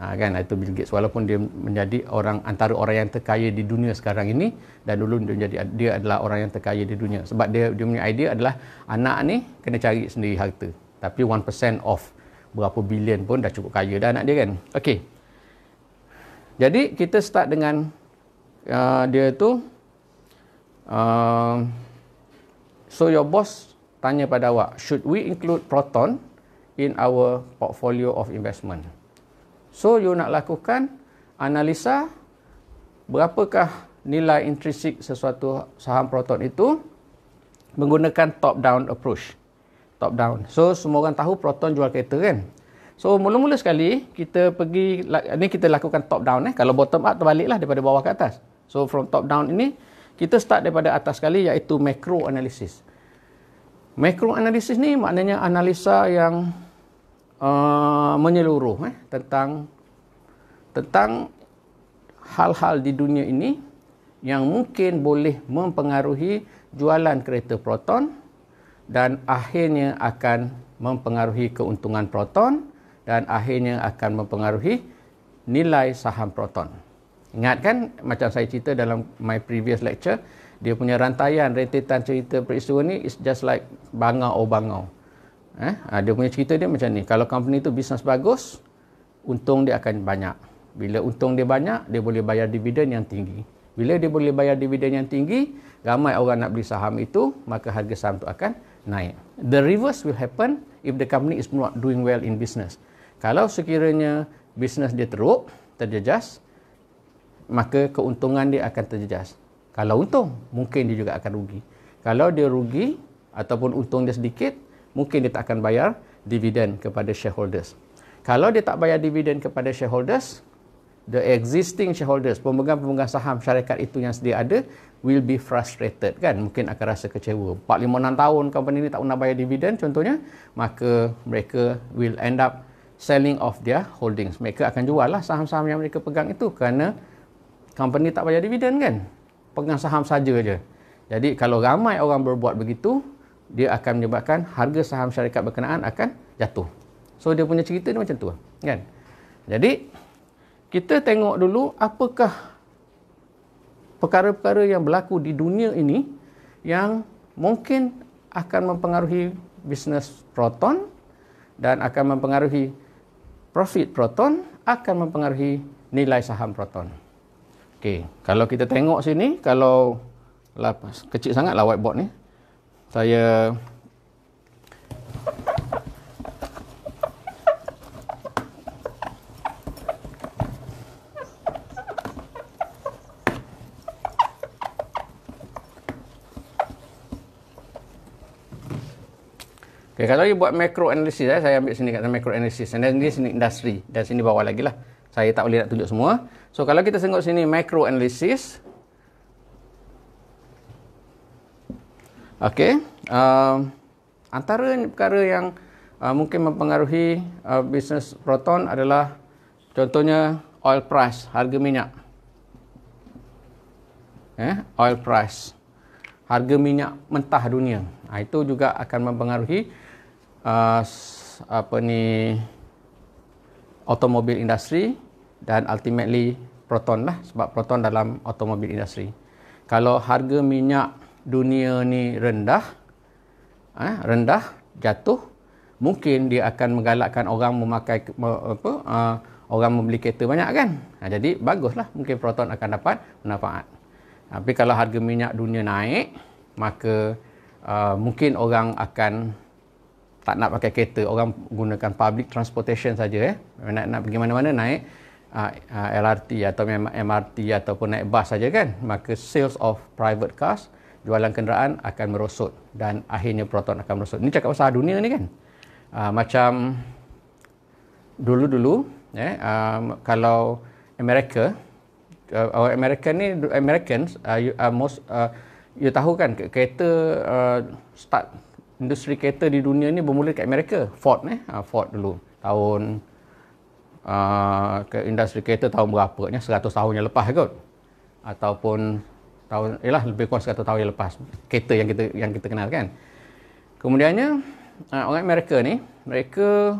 Ha, kan itu Bill Gates walaupun dia menjadi orang antara orang yang terkaya di dunia sekarang ini dan dulu dia menjadi dia adalah orang yang terkaya di dunia sebab dia dia punya idea adalah anak ni kena cari sendiri harta tapi 1% of berapa bilion pun dah cukup kaya dah anak dia kan okey jadi kita start dengan uh, dia tu uh, so your boss tanya pada awak should we include proton in our portfolio of investment So you nak lakukan analisa berapakah nilai intrinsik sesuatu saham Proton itu menggunakan top down approach. Top down. So semua orang tahu Proton jual kereta kan. So mula-mula sekali kita pergi ni kita lakukan top down eh kalau bottom up terbaliklah daripada bawah ke atas. So from top down ini kita start daripada atas sekali iaitu macro analysis. Macro analysis ni maknanya analisa yang Uh, menyeluruh eh, tentang tentang hal-hal di dunia ini yang mungkin boleh mempengaruhi jualan kereta proton dan akhirnya akan mempengaruhi keuntungan proton dan akhirnya akan mempengaruhi nilai saham proton. Ingat kan macam saya cerita dalam my previous lecture, dia punya rantaian retetan cerita peristiwa ni is just like bangau o bangau. Eh? Ha, punya cerita dia macam ni. Kalau company tu bisnes bagus, untung dia akan banyak. Bila untung dia banyak, dia boleh bayar dividen yang tinggi. Bila dia boleh bayar dividen yang tinggi, ramai orang nak beli saham itu, maka harga saham tu akan naik. The reverse will happen if the company is not doing well in business. Kalau sekiranya bisnes dia teruk, terjejas, maka keuntungan dia akan terjejas. Kalau untung, mungkin dia juga akan rugi. Kalau dia rugi ataupun untung dia sedikit, mungkin dia tak akan bayar dividen kepada shareholders. Kalau dia tak bayar dividen kepada shareholders, the existing shareholders, pemegang-pemegang saham syarikat itu yang sedia ada will be frustrated kan mungkin akan rasa kecewa 4 5 tahun company ini tak pernah bayar dividen contohnya maka mereka will end up selling off their holdings mereka akan jual lah saham-saham yang mereka pegang itu kerana company tak bayar dividen kan pegang saham saja je jadi kalau ramai orang berbuat begitu dia akan menyebabkan harga saham syarikat berkenaan akan jatuh. So dia punya cerita ni macam tu lah, kan? Jadi kita tengok dulu apakah perkara-perkara yang berlaku di dunia ini yang mungkin akan mempengaruhi bisnes Proton dan akan mempengaruhi profit Proton akan mempengaruhi nilai saham Proton. Okey, kalau kita tengok sini kalau lapas kecil sangatlah whiteboard ni saya Okay, kalau you buat macro analysis, eh. saya ambil sini kata macro analysis. Dan ini sini industri. Dan sini bawah lagi lah. Saya tak boleh nak tunjuk semua. So, kalau kita tengok sini macro analysis, Okey. Uh, antara perkara yang uh, mungkin mempengaruhi uh, bisnes Proton adalah contohnya oil price, harga minyak. Eh, oil price. Harga minyak mentah dunia. Nah, ha, itu juga akan mempengaruhi uh, apa ni automobil industri dan ultimately Proton lah sebab Proton dalam automobil industri. Kalau harga minyak dunia ni rendah, eh, rendah, jatuh, mungkin dia akan menggalakkan orang memakai apa, uh, orang membeli kereta banyak kan? Ha, jadi baguslah mungkin proton akan dapat manfaat. Tapi kalau harga minyak dunia naik, maka uh, mungkin orang akan tak nak pakai kereta, orang gunakan public transportation saja eh. Nak nak pergi mana-mana naik uh, LRT atau MRT ataupun naik bas saja kan. Maka sales of private cars jualan kenderaan akan merosot dan akhirnya proton akan merosot. Ini cakap pasal dunia ni kan? Uh, macam dulu-dulu eh, um, kalau Amerika uh, ah, orang oh, Amerika ni Americans uh, you, uh, most uh, you tahu kan kereta uh, start industri kereta di dunia ni bermula kat Amerika Ford eh uh, Ford dulu tahun uh, ke industri kereta tahun berapa ni 100 tahun yang lepas kot ataupun tahun ialah lebih kurang 100 tahun yang lepas kereta yang kita yang kita kenal kan kemudiannya ah, orang Amerika ni mereka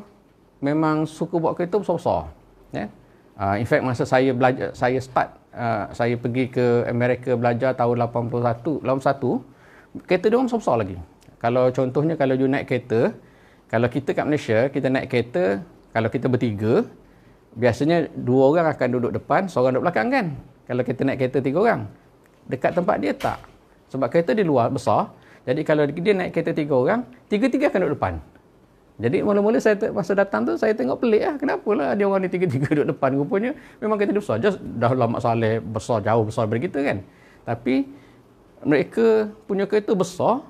memang suka buat kereta besar-besar ya yeah? in fact masa saya belajar saya start ah, saya pergi ke Amerika belajar tahun 81 81 kereta dia orang besar-besar lagi kalau contohnya kalau you naik kereta kalau kita kat Malaysia kita naik kereta kalau kita bertiga biasanya dua orang akan duduk depan seorang duduk belakang kan kalau kita naik kereta tiga orang dekat tempat dia tak. Sebab kereta dia luar, besar. Jadi kalau dia naik kereta tiga orang, tiga-tiga akan duduk depan. Jadi mula-mula saya masa datang tu saya tengok pelik lah. Kenapalah dia orang ni tiga-tiga duduk depan rupanya. Memang kita dia besar. Just dah lama saleh besar jauh besar daripada kita kan. Tapi mereka punya kereta besar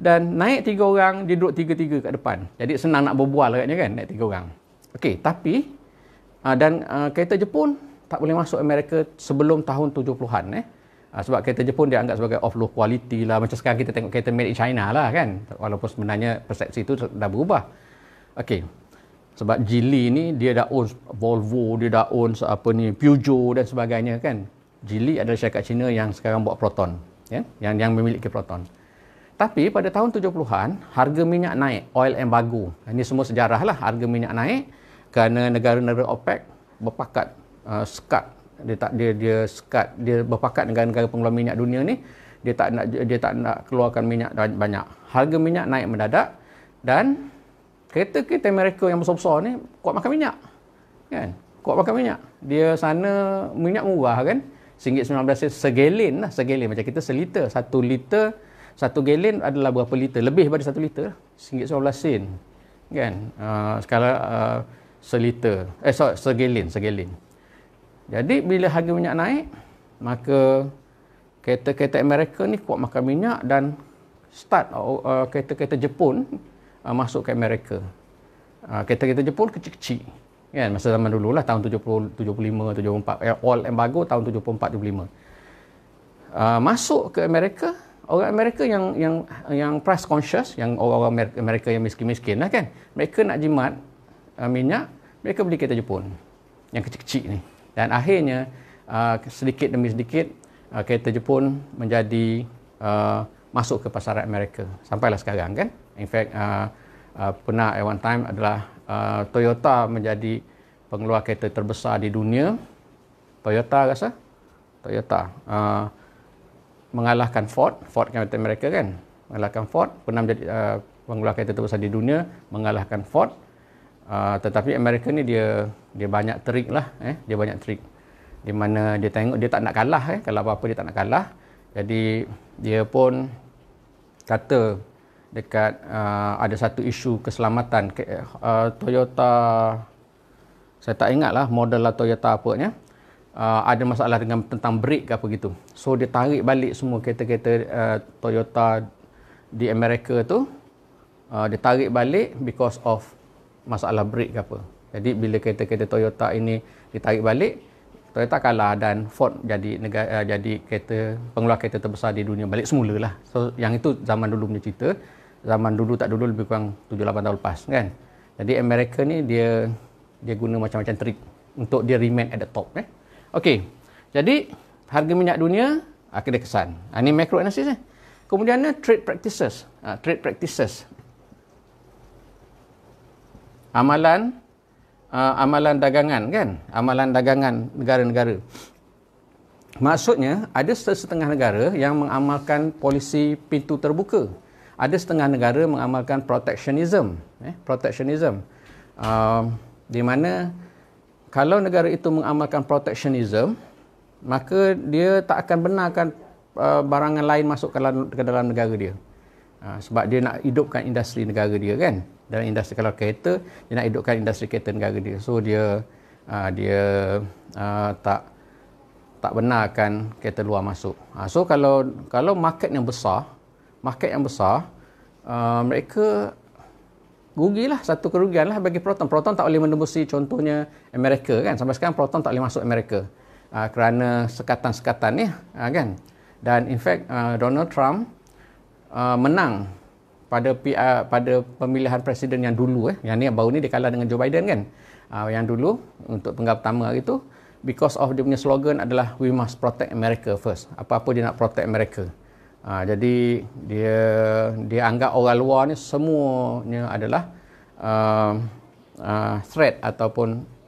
dan naik tiga orang dia duduk tiga-tiga kat depan. Jadi senang nak berbual katnya kan naik tiga orang. Okey tapi ah, dan ah, kereta Jepun tak boleh masuk Amerika sebelum tahun 70-an eh. Ah, sebab kereta Jepun dia anggap sebagai of low quality lah macam sekarang kita tengok kereta made in China lah kan walaupun sebenarnya persepsi itu dah berubah okey sebab Geely ni dia dah own Volvo dia dah own apa ni Peugeot dan sebagainya kan Geely adalah syarikat Cina yang sekarang buat Proton ya yang yang memiliki Proton tapi pada tahun 70-an harga minyak naik oil embargo ini semua sejarah lah harga minyak naik kerana negara-negara OPEC berpakat uh, sekat dia tak dia dia sekat dia berpakat dengan negara pengeluar minyak dunia ni dia tak nak dia tak nak keluarkan minyak banyak harga minyak naik mendadak dan kereta-kereta mereka yang besar-besar ni kuat makan minyak kan kuat makan minyak dia sana minyak murah kan singgit 19 segelin lah segelin macam kita seliter satu liter satu gelin adalah berapa liter lebih daripada satu liter singgit 19 sen kan uh, skala uh, seliter eh sorry segelin segelin jadi bila harga minyak naik, maka kereta-kereta Amerika ni kuat makan minyak dan start uh, uh kereta-kereta Jepun uh, masuk ke Amerika. Uh, kereta-kereta Jepun kecil-kecil. Kan? Masa zaman dulu lah, tahun 70, 75, 74. All embargo tahun 74, 75. Uh, masuk ke Amerika, orang Amerika yang yang yang price conscious, yang orang-orang Amerika yang miskin-miskin lah kan. Mereka nak jimat uh, minyak, mereka beli kereta Jepun. Yang kecil-kecil ni dan akhirnya uh, sedikit demi sedikit uh, kereta Jepun menjadi uh, masuk ke pasaran Amerika sampailah sekarang kan in fact uh, uh, pernah at one time adalah uh, Toyota menjadi pengeluar kereta terbesar di dunia Toyota rasa Toyota uh, mengalahkan Ford Ford kan kereta Amerika kan mengalahkan Ford pernah menjadi uh, pengeluar kereta terbesar di dunia mengalahkan Ford uh, tetapi Amerika ni dia dia banyak trik lah eh dia banyak trik di mana dia tengok dia tak nak kalah eh kalau apa-apa dia tak nak kalah jadi dia pun kata dekat uh, ada satu isu keselamatan ke, uh, Toyota saya tak ingat lah model lah Toyota apanya uh, ada masalah dengan tentang brake ke apa gitu so dia tarik balik semua kereta-kereta uh, Toyota di Amerika tu uh, dia tarik balik because of masalah brake ke apa jadi bila kereta-kereta Toyota ini ditarik balik, Toyota kalah dan Ford jadi negara eh, jadi kereta pengeluar kereta terbesar di dunia balik semula lah. So yang itu zaman dulu punya cerita. Zaman dulu tak dulu lebih kurang 7 8 tahun lepas kan. Jadi Amerika ni dia dia guna macam-macam trik untuk dia remain at the top eh. Okey. Jadi harga minyak dunia akan ada kesan. ini ha, macro analysis eh. Kemudiannya trade practices. Ha, trade practices. Amalan uh, amalan dagangan kan amalan dagangan negara-negara maksudnya ada setengah negara yang mengamalkan polisi pintu terbuka ada setengah negara mengamalkan protectionism eh protectionism uh, di mana kalau negara itu mengamalkan protectionism maka dia tak akan benarkan uh, barangan lain masuk ke dalam, ke dalam negara dia Ha, sebab dia nak hidupkan industri negara dia kan. Dalam industri kalau kereta, dia nak hidupkan industri kereta negara dia. So dia ha, dia ha, tak tak benarkan kereta luar masuk. Ha, so kalau kalau market yang besar, market yang besar, ha, mereka rugilah satu kerugian lah bagi Proton. Proton tak boleh menembusi contohnya Amerika kan. Sampai sekarang Proton tak boleh masuk Amerika. Ha, kerana sekatan-sekatan ni ha, kan. Dan in fact uh, Donald Trump uh, menang pada uh, pada pemilihan presiden yang dulu eh yang ni yang baru ni dia kalah dengan Joe Biden kan uh, yang dulu untuk penggal pertama hari tu because of dia punya slogan adalah we must protect america first apa-apa dia nak protect america uh, jadi dia dia anggap orang luar ni semuanya adalah uh, uh, threat ataupun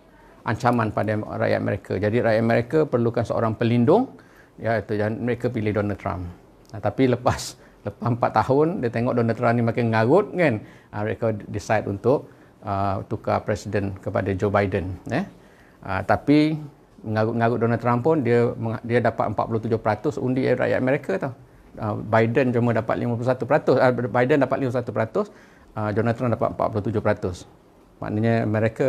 ancaman pada rakyat mereka. Jadi rakyat mereka perlukan seorang pelindung iaitu mereka pilih Donald Trump. Nah, tapi lepas lepas empat tahun dia tengok Donald Trump ni makin ngarut kan uh, mereka decide untuk uh, tukar presiden kepada Joe Biden eh uh, tapi mengarut-ngarut Donald Trump pun dia dia dapat 47% undi rakyat Amerika tau. Uh, Biden cuma dapat 51%. Uh, Biden dapat 51%, uh, Donald Trump dapat 47%. Maknanya Amerika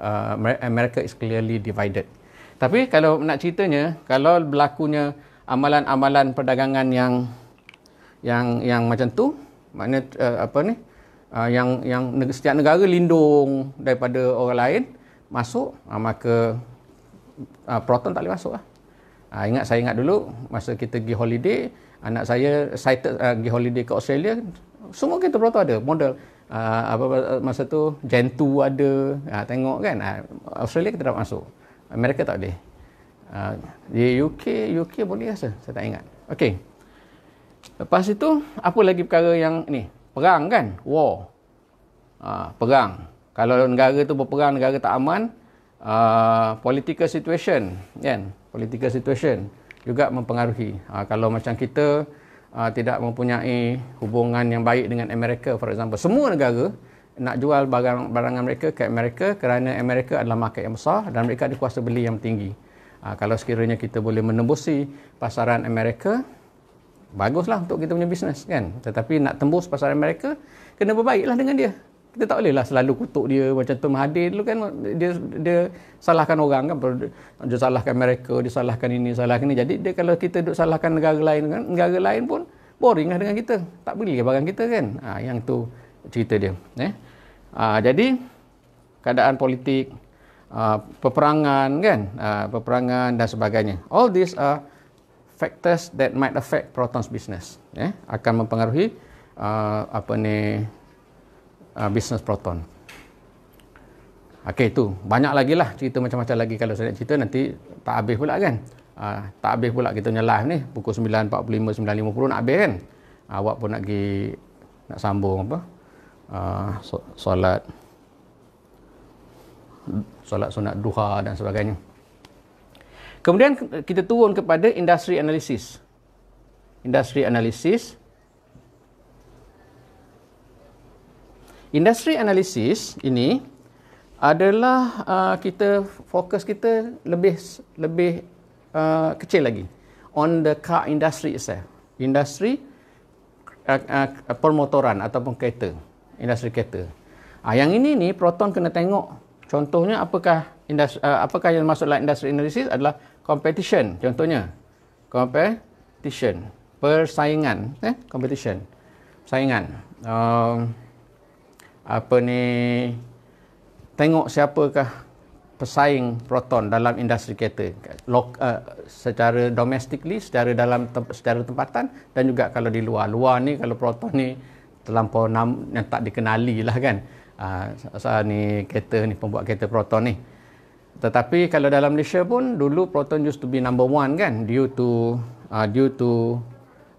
uh, Amerika is clearly divided. Tapi kalau nak ceritanya, kalau berlakunya amalan-amalan perdagangan yang yang yang macam tu maknanya uh, apa ni uh, yang yang setiap negara lindung daripada orang lain masuk uh, maka uh, proton tak boleh masuk uh, ingat saya ingat dulu masa kita pergi holiday anak saya excited uh, pergi holiday ke Australia semua kita proton ada model uh, apa masa tu gen 2 ada uh, tengok kan uh, Australia kita dapat masuk Amerika tak boleh uh, di UK UK boleh rasa saya tak ingat okey Lepas itu, apa lagi perkara yang ni? Perang kan? War. Ha, perang. Kalau negara tu berperang, negara tak aman, uh, political situation, kan? Political situation juga mempengaruhi. Ha, kalau macam kita uh, tidak mempunyai hubungan yang baik dengan Amerika, for example, semua negara nak jual barang barangan mereka ke Amerika kerana Amerika adalah market yang besar dan mereka ada kuasa beli yang tinggi. Ha, kalau sekiranya kita boleh menembusi pasaran Amerika, baguslah untuk kita punya bisnes kan tetapi nak tembus pasaran mereka kena berbaiklah dengan dia kita tak bolehlah selalu kutuk dia macam tu Mahathir dulu kan dia dia salahkan orang kan dia salahkan mereka dia salahkan ini salahkan ini jadi dia kalau kita duk salahkan negara lain kan negara lain pun boring dengan kita tak beli barang kita kan ha, yang tu cerita dia eh ha, jadi keadaan politik uh, peperangan kan uh, peperangan dan sebagainya all these are factors that might affect Proton's business. Yeah, akan mempengaruhi uh, apa ni uh, business Proton. Okey, itu banyak lagi lah cerita macam-macam lagi kalau saya nak cerita nanti tak habis pula kan. Uh, tak habis pula kita punya live ni pukul 9.45 9.50 nak habis kan. Awak pun nak pergi nak sambung apa? Uh, solat solat sunat duha dan sebagainya. Kemudian kita turun kepada industri analisis. Industri analisis. Industri analisis ini adalah uh, kita fokus kita lebih lebih uh, kecil lagi on the car industry itself. Industri uh, uh, permotoran ataupun kereta. Industri kereta. Uh, yang ini ni proton kena tengok contohnya apakah industri, uh, apakah yang masuk dalam industri analisis adalah competition contohnya competition persaingan eh competition persaingan um, apa ni tengok siapakah pesaing proton dalam industri kereta lok, uh, secara domestically secara dalam tem, secara tempatan dan juga kalau di luar luar ni kalau proton ni terlampau yang tak dikenali lah kan uh, ah, saat ni kereta ni pembuat kereta proton ni tetapi kalau dalam Malaysia pun dulu Proton used to be number one kan due to uh, due to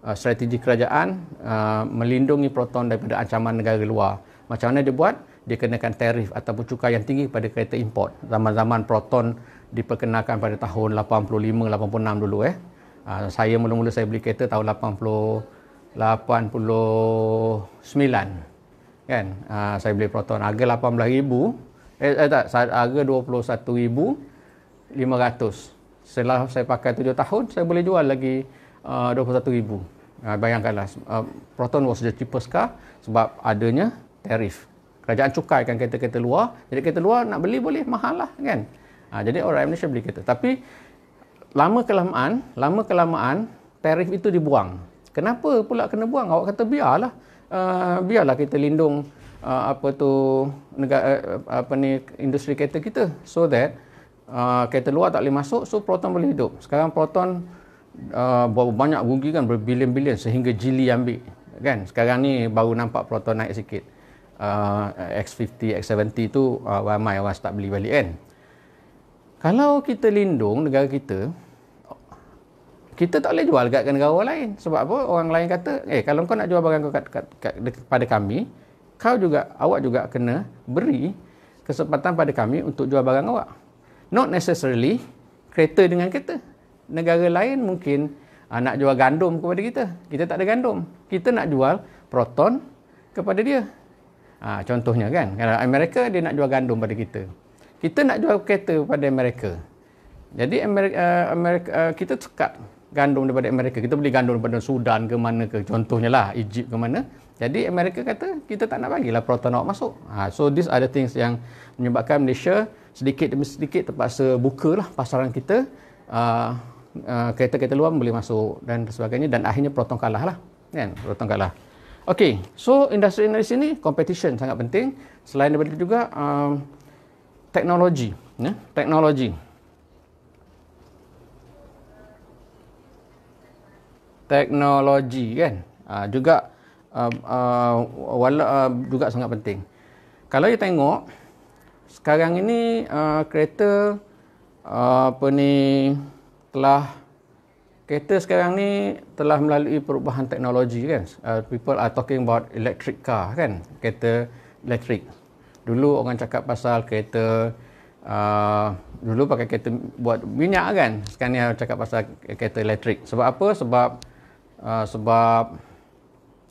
uh, strategi kerajaan uh, melindungi Proton daripada ancaman negara luar. Macam mana dia buat? Dia kenakan tarif ataupun cukai yang tinggi pada kereta import. Zaman-zaman Proton diperkenalkan pada tahun 85-86 dulu eh. Uh, saya mula-mula saya beli kereta tahun 80, 89 kan uh, saya beli proton harga 18000 eh, eh tak harga 21500 setelah saya pakai tujuh tahun saya boleh jual lagi uh, 21000 uh, bayangkanlah uh, proton was the cheapest car sebab adanya tarif kerajaan cukai kan kereta-kereta luar jadi kereta luar nak beli boleh mahal lah kan uh, jadi orang Malaysia beli kereta tapi lama kelamaan lama kelamaan tarif itu dibuang kenapa pula kena buang awak kata biarlah uh, biarlah kita lindung uh, apa tu negara uh, uh, apa ni industri kereta kita so that uh, kereta luar tak boleh masuk so proton boleh hidup sekarang proton uh, banyak bunyi kan berbilion-bilion sehingga jili ambil kan sekarang ni baru nampak proton naik sikit uh, X50 X70 tu uh, ramai orang start beli balik kan kalau kita lindung negara kita kita tak boleh jual dekat negara lain sebab apa orang lain kata eh kalau kau nak jual barang kau kat, kat, kat, kat pada kami kau juga awak juga kena beri kesempatan pada kami untuk jual barang awak not necessarily kereta dengan kereta negara lain mungkin uh, nak jual gandum kepada kita kita tak ada gandum kita nak jual proton kepada dia ha, contohnya kan kalau Amerika dia nak jual gandum pada kita kita nak jual kereta kepada mereka jadi ah, Amerika, Amerika kita cekat gandum daripada Amerika. Kita beli gandum daripada Sudan ke mana ke contohnya lah, Egypt ke mana. Jadi Amerika kata kita tak nak bagilah Proton awak masuk. Ha, so these are the things yang menyebabkan Malaysia sedikit demi sedikit terpaksa lah pasaran kita. Uh, uh, luar boleh masuk dan sebagainya dan akhirnya Proton kalah lah. Kan? Proton kalah. Okay, so industri dari sini, competition sangat penting. Selain daripada itu juga, um, teknologi. Yeah? Teknologi. teknologi kan uh, juga uh, uh, wala, uh, juga sangat penting kalau you tengok sekarang ini uh, kereta uh, apa ni telah kereta sekarang ni telah melalui perubahan teknologi kan uh, people are talking about electric car kan kereta elektrik dulu orang cakap pasal kereta uh, dulu pakai kereta buat minyak kan sekarang ni cakap pasal kereta elektrik sebab apa sebab uh, sebab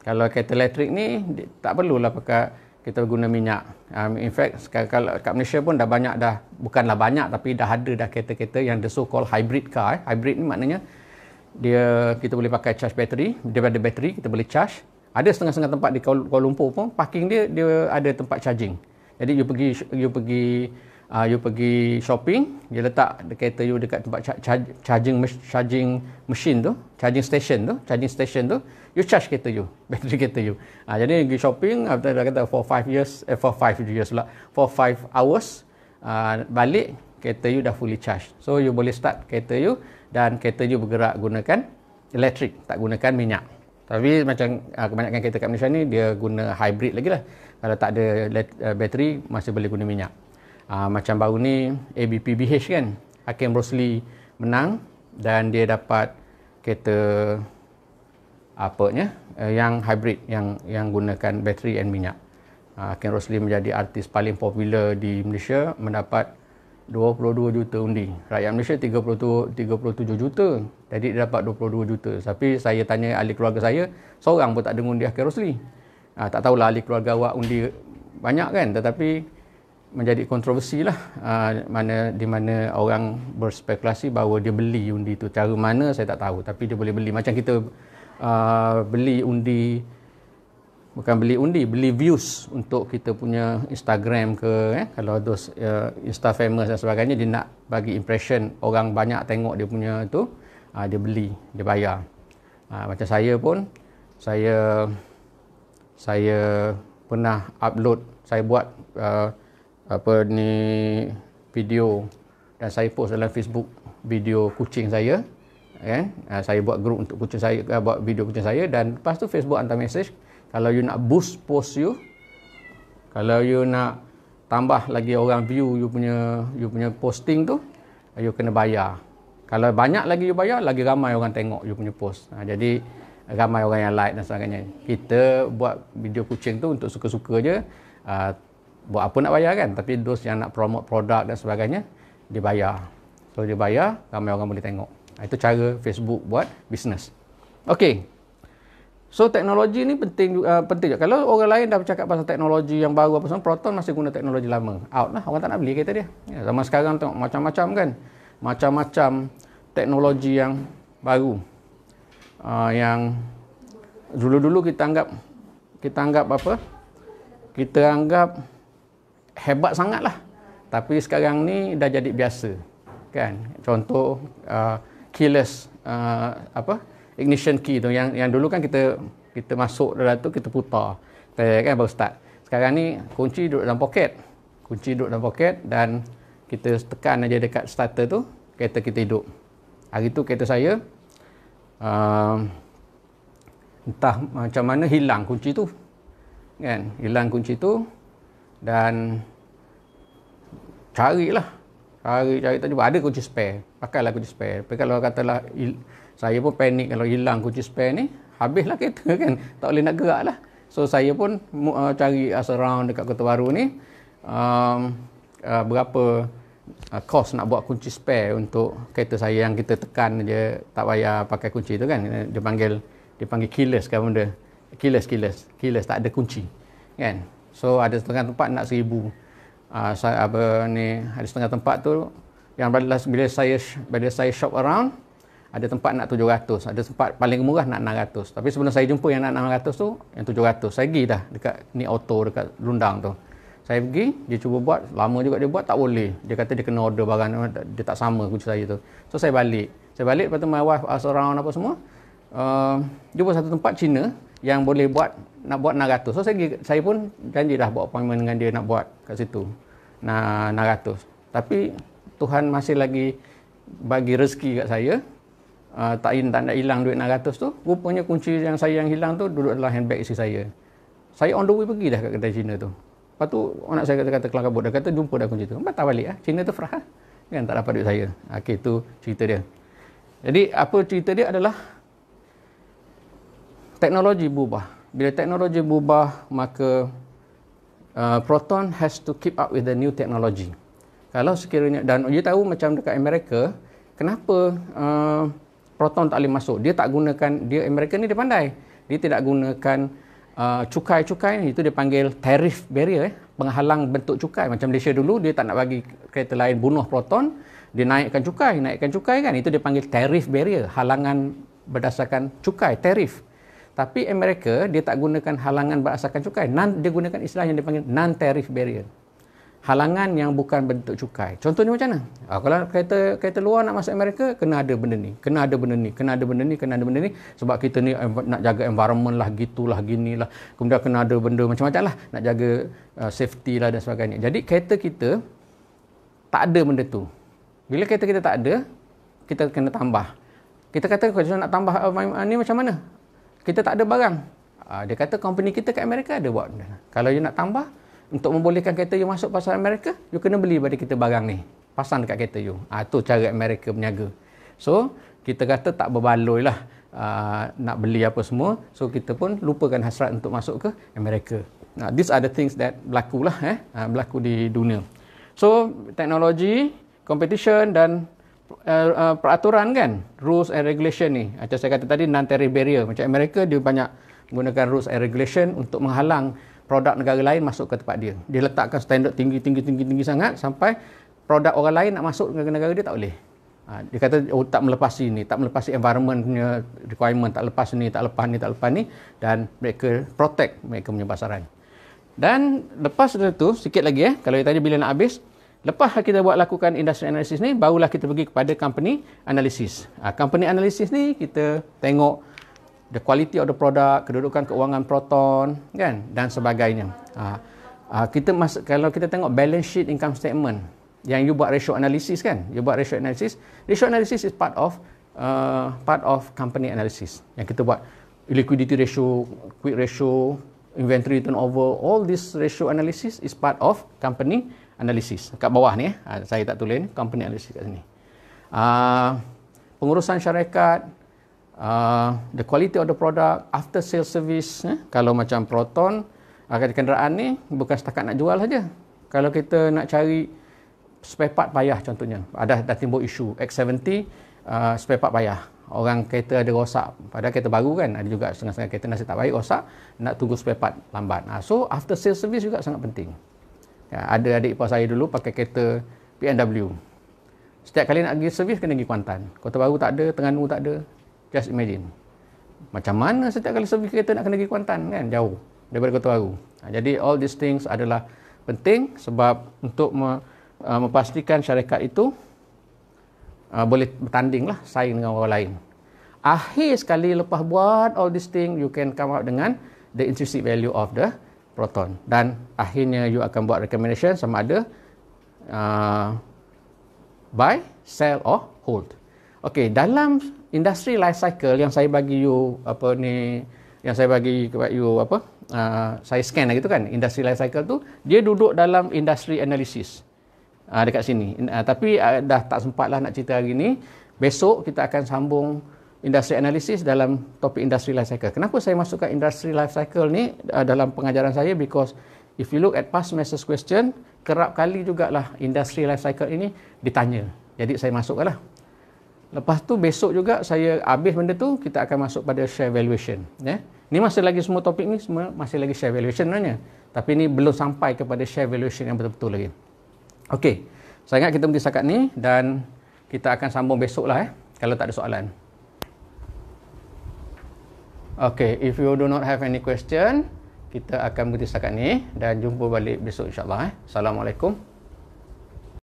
kalau kereta elektrik ni tak perlulah pakai kita guna minyak. Um, in fact sekarang kalau kat Malaysia pun dah banyak dah bukanlah banyak tapi dah ada dah kereta-kereta yang the so called hybrid car. Eh. Hybrid ni maknanya dia kita boleh pakai charge battery, dia ada battery kita boleh charge. Ada setengah-setengah tempat di Kuala Lumpur pun parking dia dia ada tempat charging. Jadi you pergi you pergi uh, you pergi shopping, dia letak kereta you dekat tempat charging charging machine tu, charging station tu, charging station tu, you charge kereta you, battery kereta you. Ah uh, jadi pergi shopping after dah kata for 5 years, eh, for 5 years lah, for 5 hours uh, balik kereta you dah fully charge. So you boleh start kereta you dan kereta you bergerak gunakan elektrik, tak gunakan minyak. Tapi macam uh, kebanyakan kereta kat Malaysia ni dia guna hybrid lagi lah. Kalau tak ada let, eh, bateri masih boleh guna minyak uh, macam baru ni ABPBH kan Hakim Rosli menang dan dia dapat kereta apa nya uh, eh, yang hybrid yang yang gunakan bateri dan minyak. Uh, Hakim Rosli menjadi artis paling popular di Malaysia mendapat 22 juta undi. Rakyat Malaysia 30 37 juta. Jadi dia dapat 22 juta. Tapi saya tanya ahli keluarga saya, seorang pun tak dengung dia Hakim Rosli. Uh, ah, tak tahulah ahli keluarga awak undi banyak kan tetapi menjadi kontroversi lah uh, mana di mana orang berspekulasi bahawa dia beli undi itu cara mana saya tak tahu tapi dia boleh beli macam kita uh, beli undi bukan beli undi beli views untuk kita punya Instagram ke eh, kalau those uh, Insta famous dan sebagainya dia nak bagi impression orang banyak tengok dia punya tu uh, dia beli dia bayar uh, macam saya pun saya saya pernah upload saya buat uh, apa ni video dan saya post dalam Facebook video kucing saya kan okay? uh, saya buat group untuk kucing saya uh, buat video kucing saya dan lepas tu Facebook hantar message kalau you nak boost post you kalau you nak tambah lagi orang view you punya you punya posting tu ah, you kena bayar kalau banyak lagi you bayar lagi ramai orang tengok you punya post uh, jadi ramai orang yang like dan sebagainya kita buat video kucing tu untuk suka-suka je uh, buat apa nak bayar kan tapi dos yang nak promote produk dan sebagainya dia bayar so dia bayar ramai orang boleh tengok itu cara Facebook buat bisnes Okay. So teknologi ni penting juga, uh, penting juga. Kalau orang lain dah bercakap pasal teknologi yang baru apa semua, Proton masih guna teknologi lama. Out lah. Orang tak nak beli kereta dia. Ya, zaman sekarang tengok macam-macam kan. Macam-macam teknologi yang baru. Uh, yang dulu-dulu kita anggap kita anggap apa? Kita anggap hebat sangatlah. Tapi sekarang ni dah jadi biasa. Kan? Contoh uh, keyless uh, apa? ignition key tu yang yang dulu kan kita kita masuk dalam tu kita putar. Tak kan baru start. Sekarang ni kunci duduk dalam poket. Kunci duduk dalam poket dan kita tekan aja dekat starter tu kereta kita hidup. Hari tu kereta saya uh, entah macam mana hilang kunci tu. Kan? Hilang kunci tu dan cari lah, cari cari tak jumpa ada kunci spare pakailah kunci spare tapi kalau katalah saya pun panik kalau hilang kunci spare ni habislah kereta kan tak boleh nak gerak lah so saya pun uh, cari as around dekat kota baru ni um, uh, berapa uh, cost nak buat kunci spare untuk kereta saya yang kita tekan je tak payah pakai kunci tu kan dia panggil dia panggil keyless kan benda keyless keyless keyless tak ada kunci kan So ada setengah tempat nak seribu. Uh, ah, saya apa ni ada setengah tempat tu yang bila, bila saya bila saya shop around ada tempat nak tujuh ratus, ada tempat paling murah nak enam ratus. Tapi sebelum saya jumpa yang nak enam ratus tu, yang tujuh ratus. saya pergi dah dekat ni auto dekat lundang tu. Saya pergi, dia cuba buat, lama juga dia buat tak boleh. Dia kata dia kena order barang dia tak sama kunci saya tu. So saya balik. Saya balik lepas tu my wife ask around apa semua. Uh, jumpa satu tempat Cina, yang boleh buat nak buat 600. So saya saya pun janji dah buat appointment dengan dia nak buat kat situ. Nah 600. Tapi Tuhan masih lagi bagi rezeki kat saya. Uh, tak in tak nak hilang duit 600 tu. Rupanya kunci yang saya yang hilang tu duduk dalam handbag isi saya. Saya on the way pergi dah kat kedai Cina tu. Lepas tu anak saya kata-kata kelakar bodoh. Kata jumpa dah kunci tu. Lepas tak balik lah. Cina tu frah lah. Kan tak dapat duit saya. Okey ah, tu cerita dia. Jadi apa cerita dia adalah teknologi berubah. Bila teknologi berubah, maka uh, proton has to keep up with the new technology. Kalau sekiranya, dan you tahu macam dekat Amerika, kenapa uh, proton tak boleh masuk? Dia tak gunakan, dia Amerika ni dia pandai. Dia tidak gunakan uh, cukai-cukai ni, itu dia panggil tariff barrier, eh? penghalang bentuk cukai. Macam Malaysia dulu, dia tak nak bagi kereta lain bunuh proton, dia naikkan cukai, naikkan cukai kan, itu dia panggil tariff barrier, halangan berdasarkan cukai, tariff. Tapi Amerika dia tak gunakan halangan berasaskan cukai. Non, dia gunakan istilah yang dipanggil non-tariff barrier. Halangan yang bukan bentuk cukai. Contohnya macam mana? Ha, kalau kereta kereta luar nak masuk Amerika, kena ada benda ni. Kena ada benda ni. Kena ada benda ni. Kena ada benda ni. Sebab kita ni nak jaga environment lah, gitulah, ginilah. Kemudian kena ada benda macam-macam lah. Nak jaga uh, safety lah dan sebagainya. Jadi kereta kita tak ada benda tu. Bila kereta kita tak ada, kita kena tambah. Kita kata kalau nak tambah uh, ni macam mana? kita tak ada barang. Uh, dia kata company kita kat Amerika ada buat. Kalau you nak tambah, untuk membolehkan kereta you masuk pasar Amerika, you kena beli daripada kita barang ni. Pasang dekat kereta you. Ha, ah, itu cara Amerika berniaga. So, kita kata tak berbaloi lah uh, nak beli apa semua. So, kita pun lupakan hasrat untuk masuk ke Amerika. Nah, these are the things that berlaku lah. Eh? Uh, berlaku di dunia. So, teknologi, competition dan uh, uh, peraturan kan rules and regulation ni macam saya kata tadi non tariff barrier macam Amerika dia banyak menggunakan rules and regulation untuk menghalang produk negara lain masuk ke tempat dia dia letakkan standard tinggi tinggi tinggi tinggi sangat sampai produk orang lain nak masuk ke negara dia tak boleh uh, dia kata oh, tak melepasi ni tak melepasi environment punya requirement tak lepas ni tak lepas ni tak lepas ni dan mereka protect mereka punya pasaran dan lepas itu sikit lagi eh kalau dia tanya bila nak habis Lepas kita buat lakukan industry analysis ni, barulah kita pergi kepada company analysis. Uh, company analysis ni kita tengok the quality of the product, kedudukan keuangan Proton kan dan sebagainya. Uh, uh, kita mas- kalau kita tengok balance sheet income statement yang you buat ratio analysis kan, you buat ratio analysis. Ratio analysis is part of uh, part of company analysis yang kita buat liquidity ratio, quick ratio, inventory turnover, all this ratio analysis is part of company analisis kat bawah ni eh. Ha, saya tak tulis company analysis kat sini uh, pengurusan syarikat uh, the quality of the product after sales service eh. kalau macam proton uh, kenderaan ni bukan setakat nak jual saja kalau kita nak cari spare part payah contohnya ada dah timbul isu X70 uh, spare part payah orang kereta ada rosak padahal kereta baru kan ada juga setengah-setengah kereta nasib tak baik rosak nak tunggu spare part lambat uh, so after sales service juga sangat penting Ya, ada adik ipar saya dulu pakai kereta BMW. Setiap kali nak pergi servis kena pergi Kuantan. Kota Baru tak ada, Terengganu tak ada. Just imagine. Macam mana setiap kali servis kereta nak kena pergi Kuantan kan? Jauh daripada Kota Baru. Ha, jadi all these things adalah penting sebab untuk me, uh, memastikan syarikat itu uh, boleh bertanding lah saing dengan orang lain. Akhir sekali lepas buat all these things, you can come up dengan the intrinsic value of the proton dan akhirnya you akan buat recommendation sama ada uh, buy, sell or hold. Okey, dalam industri life cycle yang saya bagi you apa ni yang saya bagi kepada you apa uh, saya scan lagi tu kan industri life cycle tu dia duduk dalam industri analysis uh, dekat sini uh, tapi uh, dah tak sempatlah nak cerita hari ni besok kita akan sambung industri analisis dalam topik industri life cycle. Kenapa saya masukkan industri life cycle ni uh, dalam pengajaran saya? Because if you look at past master's question, kerap kali jugalah industri life cycle ini ditanya. Jadi saya masukkanlah. Lepas tu besok juga saya habis benda tu, kita akan masuk pada share valuation. Yeah? Ni masih lagi semua topik ni, semua masih lagi share valuation sebenarnya. Tapi ni belum sampai kepada share valuation yang betul-betul lagi. Okay, saya ingat kita berhenti setakat ni dan kita akan sambung besok lah eh, kalau tak ada soalan. Okay, if you do not have any question, kita akan berhenti setakat ni dan jumpa balik besok insyaAllah. Eh. Assalamualaikum.